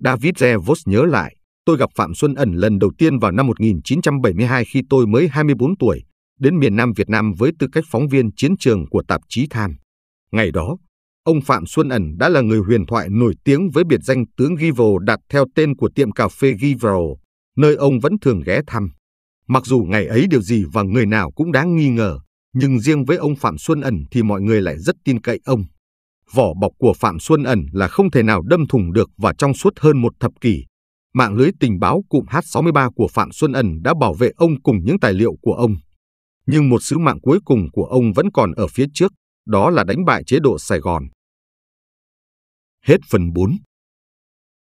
Speaker 1: David Revos nhớ lại, tôi gặp Phạm Xuân Ẩn lần đầu tiên vào năm 1972 khi tôi mới 24 tuổi, đến miền Nam Việt Nam với tư cách phóng viên chiến trường của tạp chí Time. Ngày đó, Ông Phạm Xuân Ẩn đã là người huyền thoại nổi tiếng với biệt danh tướng Givel đặt theo tên của tiệm cà phê Givel, nơi ông vẫn thường ghé thăm. Mặc dù ngày ấy điều gì và người nào cũng đáng nghi ngờ, nhưng riêng với ông Phạm Xuân Ẩn thì mọi người lại rất tin cậy ông. Vỏ bọc của Phạm Xuân Ẩn là không thể nào đâm thủng được và trong suốt hơn một thập kỷ, mạng lưới tình báo cụm H63 của Phạm Xuân Ẩn đã bảo vệ ông cùng những tài liệu của ông. Nhưng một sứ mạng cuối cùng của ông vẫn còn ở phía trước, đó là đánh bại chế độ Sài Gòn. Hết phần 4